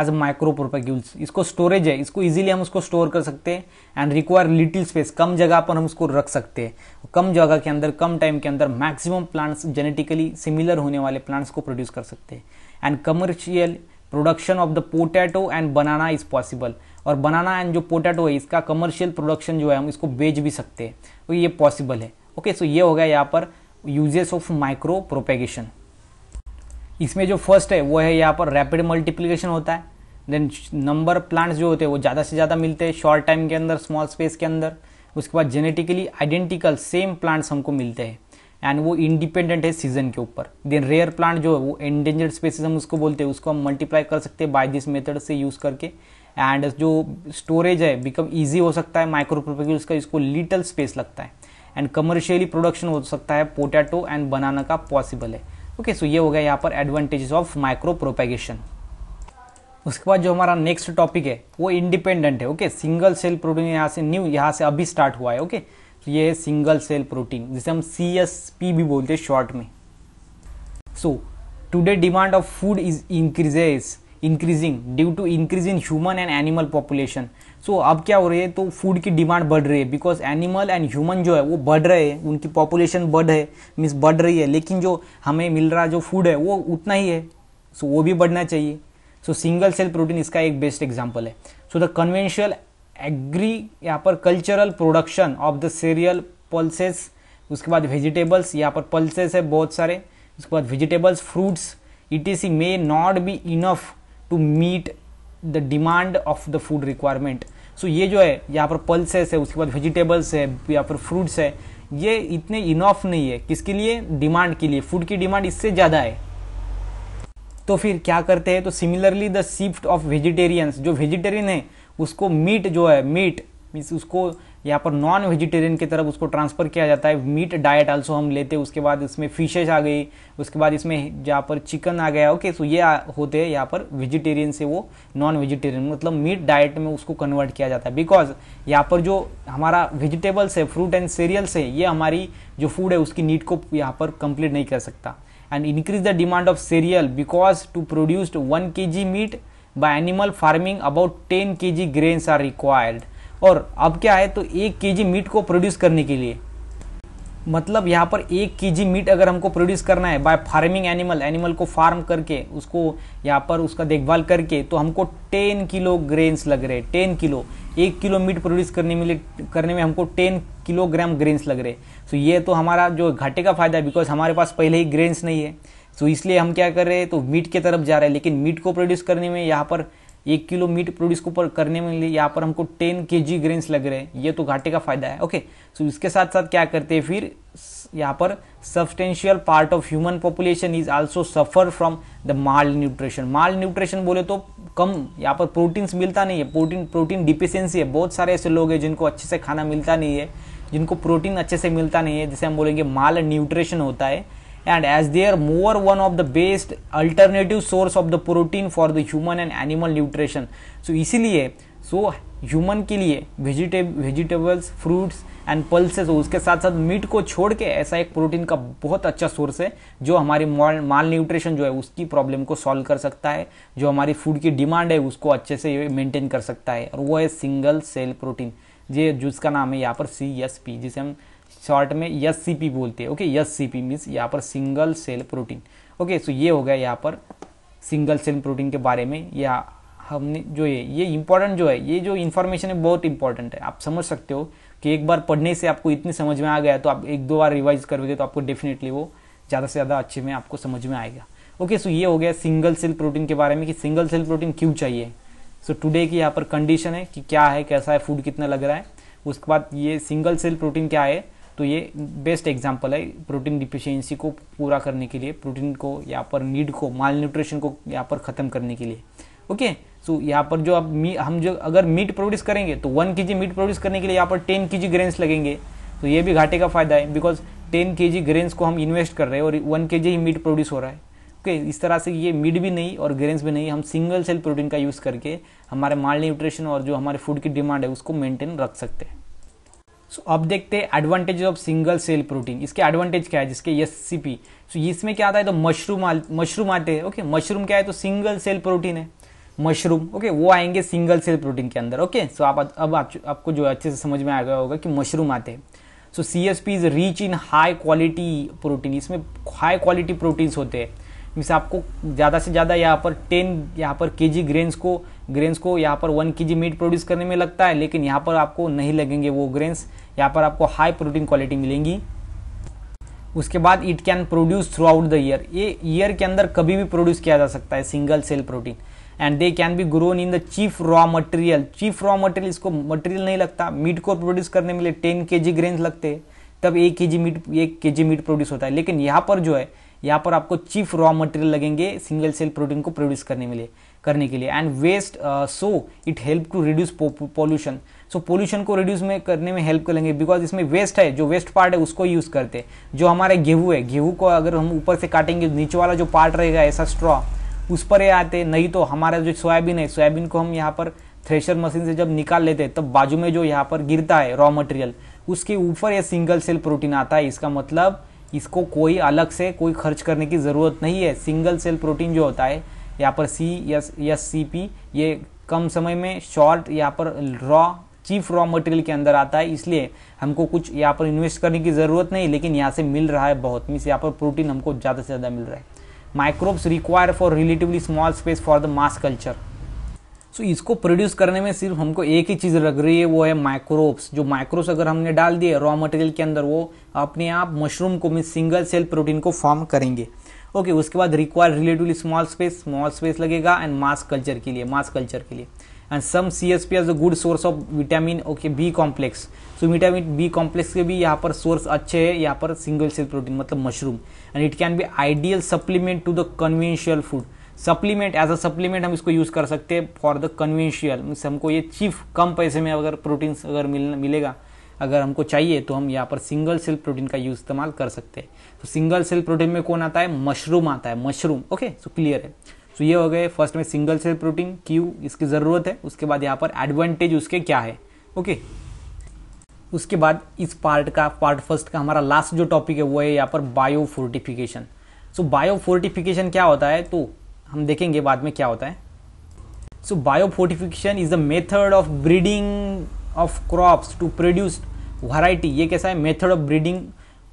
as micro propagules इसको स्टोरेज है इसको ईजिली हम उसको स्टोर कर सकते हैं एंड रिक्वायर लिटिल स्पेस कम जगह पर हम उसको रख सकते हैं कम जगह के अंदर कम टाइम के अंदर मैक्सिमम प्लांट्स जेनेटिकली सिमिलर होने वाले प्लांट्स को प्रोड्यूस कर सकते हैं and commercial production of the potato and banana is possible और बनाना एंड जो पोटैटो है इसका कमर्शियल प्रोडक्शन जो है हम इसको बेच भी सकते हैं तो ये पॉसिबल है ओके सो ये हो गया यहाँ पर यूजेस ऑफ माइक्रो प्रोपेगेशन इसमें जो फर्स्ट है वो है यहाँ पर रैपिड मल्टीप्लीकेशन होता है देन नंबर प्लांट्स जो होते हैं वो ज़्यादा से ज़्यादा मिलते हैं शॉर्ट टाइम के अंदर स्मॉल स्पेस के अंदर उसके बाद जेनेटिकली आइडेंटिकल सेम प्लांट्स हमको मिलते हैं एंड वो इंडिपेंडेंट है सीजन के ऊपर देन रेयर प्लांट जो है वो एंडेंजर्ड स्पेसिस हम उसको बोलते हैं उसको हम मल्टीप्लाई कर सकते हैं बाय दिस मेथड से यूज़ करके एंड जो स्टोरेज है बिकम ईजी हो सकता है माइक्रो का इसको लिटल स्पेस लगता है एंड कमर्शियली प्रोडक्शन हो सकता है पोटैटो एंड बनाना का पॉसिबल है ओके सो ये हो गया यहाँ पर एडवांटेजेस ऑफ माइक्रो प्रोपेगेशन उसके बाद जो हमारा नेक्स्ट टॉपिक है वो इंडिपेंडेंट है ओके सिंगल सेल प्रोटीन यहाँ से न्यू यहाँ से अभी स्टार्ट हुआ है ओके तो ये है सिंगल सेल प्रोटीन जिसे हम सी भी बोलते हैं शॉर्ट में so today demand of food is increases increasing due to increase in human and animal population so so, अब क्या हो रही है तो फूड की डिमांड बढ़ रही है बिकॉज एनिमल एंड ह्यूमन जो है वो बढ़ रहे हैं उनकी पॉपुलेशन बढ़ है मीन्स बढ़ रही है लेकिन जो हमें मिल रहा जो फूड है वो उतना ही है सो so, वो भी बढ़ना चाहिए सो सिंगल सेल प्रोटीन इसका एक बेस्ट एग्जाम्पल है सो द कन्वेंशनल एग्री यहाँ पर cultural production of the cereal pulses उसके बाद वेजिटेबल्स यहाँ पर पल्सेस है बहुत सारे उसके बाद vegetables fruits it is may not be enough to meet the demand of the food requirement so ये जो है यहाँ पर पल्सेस है उसके बाद वेजिटेबल्स है या फिर फ्रूट्स है ये इतने इनफ नहीं है किसके लिए डिमांड के लिए फूड की डिमांड इससे ज़्यादा है तो फिर क्या करते हैं तो similarly the shift of vegetarians जो वेजिटेरियन है उसको मीट जो है मीट मीन्स उसको यहाँ पर नॉन वेजिटेरियन की तरफ उसको ट्रांसफ़र किया जाता है मीट डाइट आल्सो हम लेते उसके बाद इसमें फिशेज आ गई उसके बाद इसमें जहाँ पर चिकन आ गया ओके सो ये होते हैं यहाँ पर वेजिटेरियन से वो नॉन वेजिटेरियन मतलब मीट डाइट में उसको कन्वर्ट किया जाता है बिकॉज यहाँ पर जो हमारा वेजिटेबल्स है फ्रूट एंड सीरियल्स है ये हमारी जो फूड है उसकी नीड को यहाँ पर कंप्लीट नहीं कर सकता and increase the demand of cereal because to produce 1 kg meat by animal farming about 10 kg grains are required और अब क्या है तो एक के मीट को प्रोड्यूस करने के लिए मतलब यहाँ पर एक के मीट अगर हमको प्रोड्यूस करना है बाय फार्मिंग एनिमल एनिमल को फार्म करके उसको यहाँ पर उसका देखभाल करके तो हमको टेन किलो ग्रेन्स लग रहे हैं टेन किलो एक किलो मीट प्रोड्यूस करने में करने में हमको टेन किलोग्राम ग्रेन्स लग रहे सो ये तो हमारा जो घाटे का फायदा है बिकॉज हमारे पास पहले ही ग्रेन्स नहीं है सो इसलिए हम क्या कर रहे हैं तो मीट के तरफ जा रहे हैं लेकिन मीट को प्रोड्यूस करने में यहाँ पर एक किलो मीट प्रोड्यूस को पर करने में लिए यहाँ पर हमको टेन के जी ग्रेन्स लग रहे हैं ये तो घाटे का फायदा है ओके सो इसके साथ साथ क्या करते हैं फिर यहाँ पर substantial part of human population is also suffer from the malnutrition malnutrition बोले तो कम यहाँ पर प्रोटीन्स मिलता नहीं है प्रोटीन प्रोटीन डिफिशियंसी है बहुत सारे ऐसे लोग हैं जिनको अच्छे से खाना मिलता नहीं है जिनको प्रोटीन अच्छे से मिलता नहीं है जैसे हम बोलेंगे माल न्यूट्रिशन होता है and as they are more one of the best alternative source of the protein for the human and animal nutrition so इसीलिए सो so, ह्यूमन के लिए vegetable vegetables fruits and pulses उसके साथ साथ मीट को छोड़ के ऐसा एक प्रोटीन का बहुत अच्छा सोर्स है जो हमारी माल न्यूट्रिशन जो है उसकी प्रॉब्लम को सॉल्व कर सकता है जो हमारी फूड की डिमांड है उसको अच्छे से मेंटेन कर सकता है और वो है सिंगल सेल प्रोटीन ये जिसका नाम है यहाँ पर सी एस पी जिसे हम शॉर्ट में यस सी पी बोलते हैं okay yes C P means यहाँ पर single cell protein okay so ये हो गया यहाँ पर सिंगल सेल प्रोटीन के बारे में या हमने जो ये ये इंपॉर्टेंट जो है ये जो इन्फॉर्मेशन है बहुत इंपॉर्टेंट है आप समझ सकते हो कि एक बार पढ़ने से आपको इतनी समझ में आ गया तो आप एक दो बार रिवाइज करोगे तो आपको डेफिनेटली वो ज़्यादा से ज़्यादा अच्छे में आपको समझ में आएगा ओके सो ये हो गया सिंगल सेल प्रोटीन के बारे में कि सिंगल सेल प्रोटीन क्यों चाहिए सो so, टुडे की यहाँ पर कंडीशन है कि क्या है कैसा है फूड कितना लग रहा है उसके बाद ये सिंगल सेल प्रोटीन क्या है तो ये बेस्ट एग्जाम्पल है प्रोटीन डिफिशियंसी को पूरा करने के लिए प्रोटीन को यहाँ पर नीड को माल न्यूट्रिशन को यहाँ पर ख़त्म करने के लिए ओके सो यहाँ पर जो आप मी हम जो अगर मीट प्रोड्यूस करेंगे तो वन के जी मीट प्रोड्यूस करने के लिए यहाँ पर टेन के जी ग्रेन्स लगेंगे तो ये भी घाटे का फ़ायदा है बिकॉज टेन के जी ग्रेन्स को हम इन्वेस्ट कर रहे हैं और वन के जी ही मीट प्रोड्यूस हो रहा है ओके okay, इस तरह से ये मीट भी नहीं और ग्रेन्स भी नहीं हम सिंगल सेल प्रोटीन का यूज़ करके हमारे माल न्यूट्रिशन और जो हमारे फूड की डिमांड है उसको मेंटेन रख सकते हैं सो so, अब देखते हैं advantage of single cell protein इसके एडवांटेज क्या है जिसके एस सी पी सो इसमें क्या आता है तो मशरूम मशरूम आते हैं ओके मशरूम क्या है तो सिंगल सेल प्रोटीन है मशरूम ओके वो आएंगे सिंगल सेल प्रोटीन के अंदर ओके सो आप अब आप, आपको जो अच्छे से समझ में आ गया होगा कि मशरूम आते हैं so C S P is rich in high quality protein इसमें हाई क्वालिटी प्रोटीन्स होते हैं मीन्स आपको ज़्यादा से ज़्यादा यहाँ पर टेन यहाँ पर के जी ग्रेन्स को ग्रेन्स को यहाँ पर वन के जी मीट प्रोड्यूस करने में लगता है लेकिन यहाँ पर आपको नहीं लगेंगे वो ग्रेन्स यहाँ पर आपको हाई प्रोटीन क्वालिटी मिलेंगी उसके बाद it can produce throughout the year ये ईयर के अंदर कभी भी प्रोड्यूस किया जा सकता है single cell protein and they can be grown in the cheap raw material cheap raw material इसको मटेरियल नहीं लगता मीट को प्रोड्यूस करने में लिए टेन के जी ग्रेन्स लगते हैं तब एक के जी मीट एक के जी मीट प्रोड्यूस होता है लेकिन यहाँ पर जो है यहाँ पर आपको चीफ रॉ मटेरियल लगेंगे सिंगल सेल प्रोटीन को प्रोड्यूस करने में लिए करने के लिए and waste so it help to reduce pollution so pollution को रिड्यूस में करने में हेल्प करेंगे बिकॉज इसमें वेस्ट है जो वेस्ट पार्ट है उसको यूज़ करते जो हमारे गेहूँ है गेहूँ को अगर हम ऊपर से काटेंगे नीचे वाला जो पार्ट रहेगा ऐसा स्ट्रॉ उस पर ये आते नहीं तो हमारा जो सोयाबीन है सोयाबीन को हम यहाँ पर थ्रेशर मशीन से जब निकाल लेते हैं तब बाजू में जो यहाँ पर गिरता है रॉ मटेरियल उसके ऊपर यह सिंगल सेल प्रोटीन आता है इसका मतलब इसको कोई अलग से कोई खर्च करने की ज़रूरत नहीं है सिंगल सेल प्रोटीन जो होता है यहाँ पर C S S C P ये कम समय में शॉर्ट यहाँ पर रॉ चीफ रॉ मटेरियल के अंदर आता है इसलिए हमको कुछ यहाँ पर इन्वेस्ट करने की ज़रूरत नहीं लेकिन यहाँ से मिल रहा है बहुत मीन्स यहाँ पर प्रोटीन हमको ज़्यादा से ज़्यादा मिल रहा है microbes require for relatively small space for the mass culture so so, इसको प्रोड्यूस करने में सिर्फ हमको एक ही चीज़ लग रही है वो है माइक्रोब्स जो माइक्रोब्स अगर हमने डाल दिए रॉ मटेरियल के अंदर वो अपने आप मशरूम को मीन सिंगल सेल प्रोटीन को फॉर्म करेंगे ओके okay, उसके बाद require relatively small space small space लगेगा एंड मास कल्चर के लिए मास कल्चर के लिए and some C S P as a good source of vitamin okay B complex so vitamin B complex के भी यहाँ पर सोर्स अच्छे है यहाँ पर सिंगल सेल प्रोटीन मतलब mushroom and it can be ideal supplement to the conventional food supplement as a supplement हम इसको यूज़ कर सकते हैं फॉर द कन्वेंशियल मीन्स हमको ये चीफ कम पैसे में अगर प्रोटीन्स अगर मिल मिलेगा अगर हमको चाहिए तो हम यहाँ पर सिंगल सेल प्रोटीन का यूज इस्तेमाल कर सकते हैं तो सिंगल सेल प्रोटीन में कौन आता है मशरूम आता है मशरूम ओके सो क्लियर है सो so, ये हो गए फर्स्ट में सिंगल सेल प्रोटीन क्यू इसकी ज़रूरत है उसके बाद यहाँ पर एडवांटेज उसके क्या है ओके okay. उसके बाद इस पार्ट का पार्ट फर्स्ट का हमारा लास्ट जो टॉपिक है वो है यहाँ पर biofortification so biofortification क्या होता है तो हम देखेंगे बाद में क्या होता है so biofortification is the method of breeding of crops to produce variety ये कैसा है method of breeding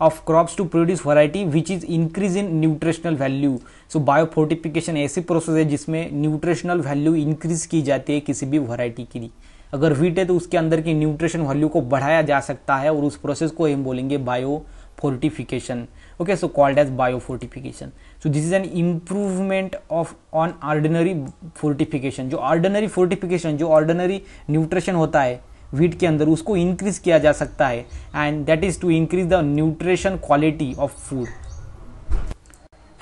of crops to produce variety which is increase in nutritional value so biofortification ऐसी प्रोसेस है जिसमें nutritional value increase की जाती है किसी भी वराइटी के लिए अगर वीट है तो उसके अंदर की न्यूट्रिशन वैल्यू को बढ़ाया जा सकता है और उस प्रोसेस को हम बोलेंगे biofortification okay so called as biofortification so this is an improvement of on ordinary fortification जो ऑर्डिनरी फोर्टिफिकेशन जो ऑर्डिनरी न्यूट्रिशन होता है वीट के अंदर उसको इंक्रीज किया जा सकता है and that is to increase the nutrition quality of food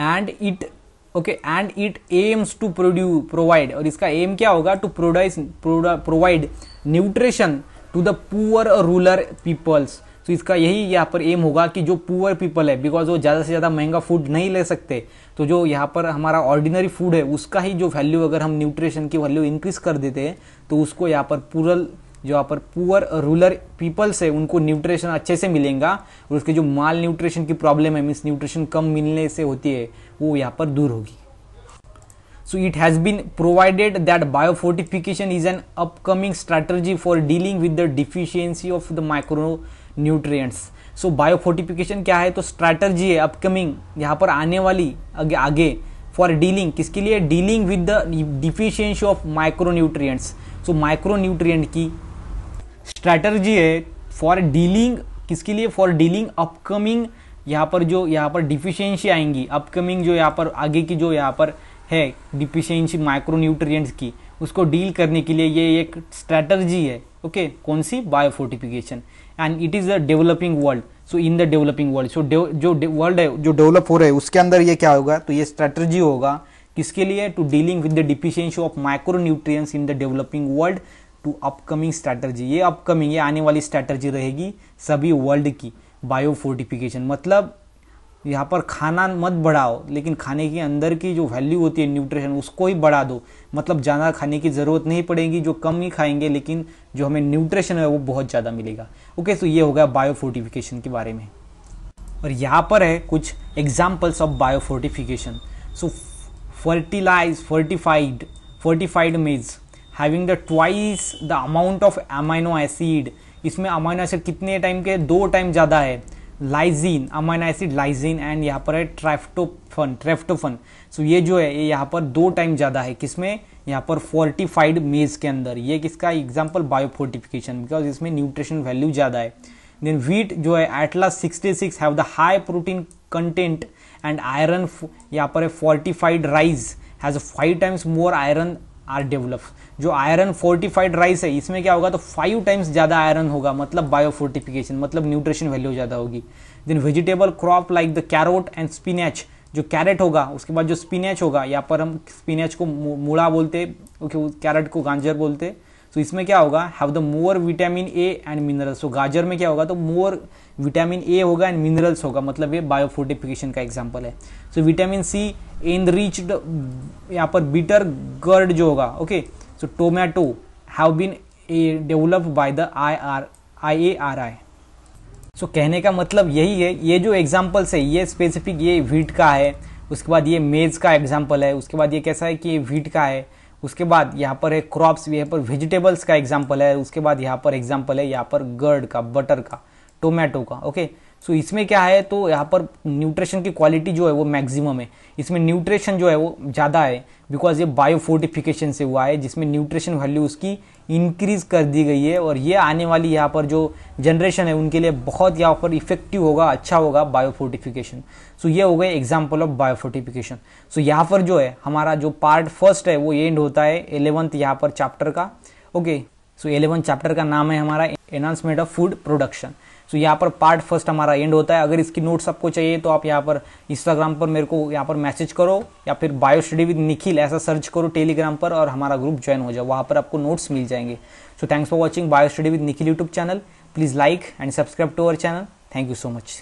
and it okay and it aims to produ provide और इसका एम क्या होगा to produce provide nutrition to the poor rural peoples तो इसका यही यहाँ पर एम होगा कि जो पुअर पीपल है बिकॉज वो ज़्यादा से ज़्यादा महंगा फूड नहीं ले सकते तो जो यहाँ पर हमारा ऑर्डिनरी फूड है उसका ही जो वैल्यू अगर हम न्यूट्रिशन की वैल्यू इंक्रीज कर देते हैं तो उसको यहाँ पर पूरल जो यहाँ पर पुअर रूरल पीपल्स है उनको न्यूट्रिशन अच्छे से मिलेगा और उसके जो माल न्यूट्रिशन की प्रॉब्लम है मीन्स न्यूट्रिशन कम मिलने से होती है वो यहाँ पर दूर होगी so it has been provided that biofortification is an upcoming strategy for dealing with the deficiency of the micronutrients so biofortification क्या है तो स्ट्रैटर्जी है अपकमिंग यहाँ पर आने वाली आगे आगे फॉर डीलिंग किसके लिए dealing with the deficiency of micronutrients so micronutrient की स्ट्रैटर्जी है फॉर डीलिंग किसके लिए फॉर डीलिंग अपकमिंग यहाँ पर जो यहाँ पर डिफिशियंसी आएंगी अपकमिंग जो यहाँ पर आगे की जो यहाँ पर है डिफिशियंसी माइक्रो न्यूट्रियट्स की उसको डील करने के लिए ये एक स्ट्रैटर्जी है ओके okay, कौन सी biofortification and it is a developing world so in the developing world so जो वर्ल्ड है जो डेवलप हो रहा है उसके अंदर ये क्या होगा तो ये स्ट्रेटजी होगा किसके लिए to dealing with the deficiency of micronutrient in the developing world to upcoming strategy ये अपकमिंग ये आने वाली स्ट्रैटर्जी रहेगी सभी वर्ल्ड की बायो फोर्टिफिकेशन मतलब यहाँ पर खाना मत बढ़ाओ लेकिन खाने के अंदर की जो वैल्यू होती है न्यूट्रिशन उसको ही बढ़ा दो मतलब ज़्यादा खाने की ज़रूरत नहीं पड़ेगी जो कम ही खाएंगे लेकिन जो हमें न्यूट्रिशन है वो बहुत ज़्यादा मिलेगा ओके सो तो ये हो गया बायोफोर्टिफिकेशन के बारे में और यहाँ पर है कुछ examples of biofortification so fertilize fortified fortified maize having the twice the amount of amino acid इसमें अमाइनो एसिड कितने टाइम के दो टाइम ज़्यादा है lysine amino acid lysine and यहाँ पर है ट्रेफ्टोफन ट्रेफ्टोफन सो ये जो है ये यहाँ पर दो टाइम ज़्यादा है किसमें यहाँ पर फोर्टिफाइड मेज के अंदर ये किसका एग्जाम्पल बायोफोर्टिफिकेशन बिकॉज इसमें न्यूट्रिशन वैल्यू ज़्यादा है देन व्हीट जो है Atlas sixty six have the high protein content and iron यहाँ पर है fortified rice has five times more iron are develop जो आयरन फोर्टिफाइड राइस है इसमें क्या होगा तो फाइव टाइम्स ज़्यादा आयरन होगा मतलब बायोफोर्टिफिकेशन मतलब न्यूट्रिशन वैल्यू ज़्यादा होगी then vegetable crop like the carrot and spinach जो कैरेट होगा उसके बाद जो स्पिनेच होगा यहाँ पर हम स्पिनेच को मूड़ा बोलते ओके कैरेट को गांजर बोलते सो तो so, इसमें क्या होगा have the more vitamin A and minerals तो गाजर में क्या होगा तो मोर विटामिन ए होगा एंड मिनरल्स होगा मतलब ये बायोफोर्टिफिकेशन का एग्जाम्पल है so vitamin C enriched यहाँ पर बीटर गर्ड जो होगा okay okay? So tomato have been eh, developed by the IR, IARI. So so, कहने का मतलब यही है ये जो एग्जाम्पल्स है ये स्पेसिफिक ये wheat का है उसके बाद ये मेज का एग्जाम्पल है उसके बाद ये कैसा है कि ये व्हीट का है उसके बाद यहाँ पर है क्रॉप्स यहाँ पर वेजिटेबल्स का एग्जाम्पल है उसके बाद यहाँ पर एग्जाम्पल है यहाँ पर गर्ड का बटर का टोमेटो का ओके सो इसमें क्या है तो यहाँ पर न्यूट्रिशन की क्वालिटी जो है वो मैक्सिमम है इसमें न्यूट्रिशन जो है वो ज़्यादा है बिकॉज ये बायोफोर्टिफिकेशन से हुआ है जिसमें न्यूट्रिशन वैल्यू उसकी इंक्रीज कर दी गई है और ये आने वाली यहाँ पर जो जनरेशन है उनके लिए बहुत यहाँ पर इफेक्टिव होगा अच्छा होगा बायोफोर्टिफिकेशन सो ये हो गए एग्जाम्पल ऑफ बायोफोर्टिफिकेशन सो यहाँ पर जो है हमारा जो पार्ट फर्स्ट है वो एंड होता है एलेवंथ यहाँ पर चैप्टर का ओके सो एलेवंथ चैप्टर का नाम है हमारा enhancement of food production so यहाँ पर पार्ट फर्स्ट हमारा एंड होता है अगर इसकी नोट्स आपको चाहिए तो आप यहाँ पर इंस्टाग्राम पर मेरे को यहाँ पर मैसेज करो या फिर बायो स्टडी विद निखिल ऐसा सर्च करो टेलीग्राम पर और हमारा ग्रुप ज्वाइन हो जाओ वहाँ पर आपको नोट्स मिल जाएंगे so thanks for watching bio study with Nikhil YouTube channel please like and subscribe to our channel thank you so much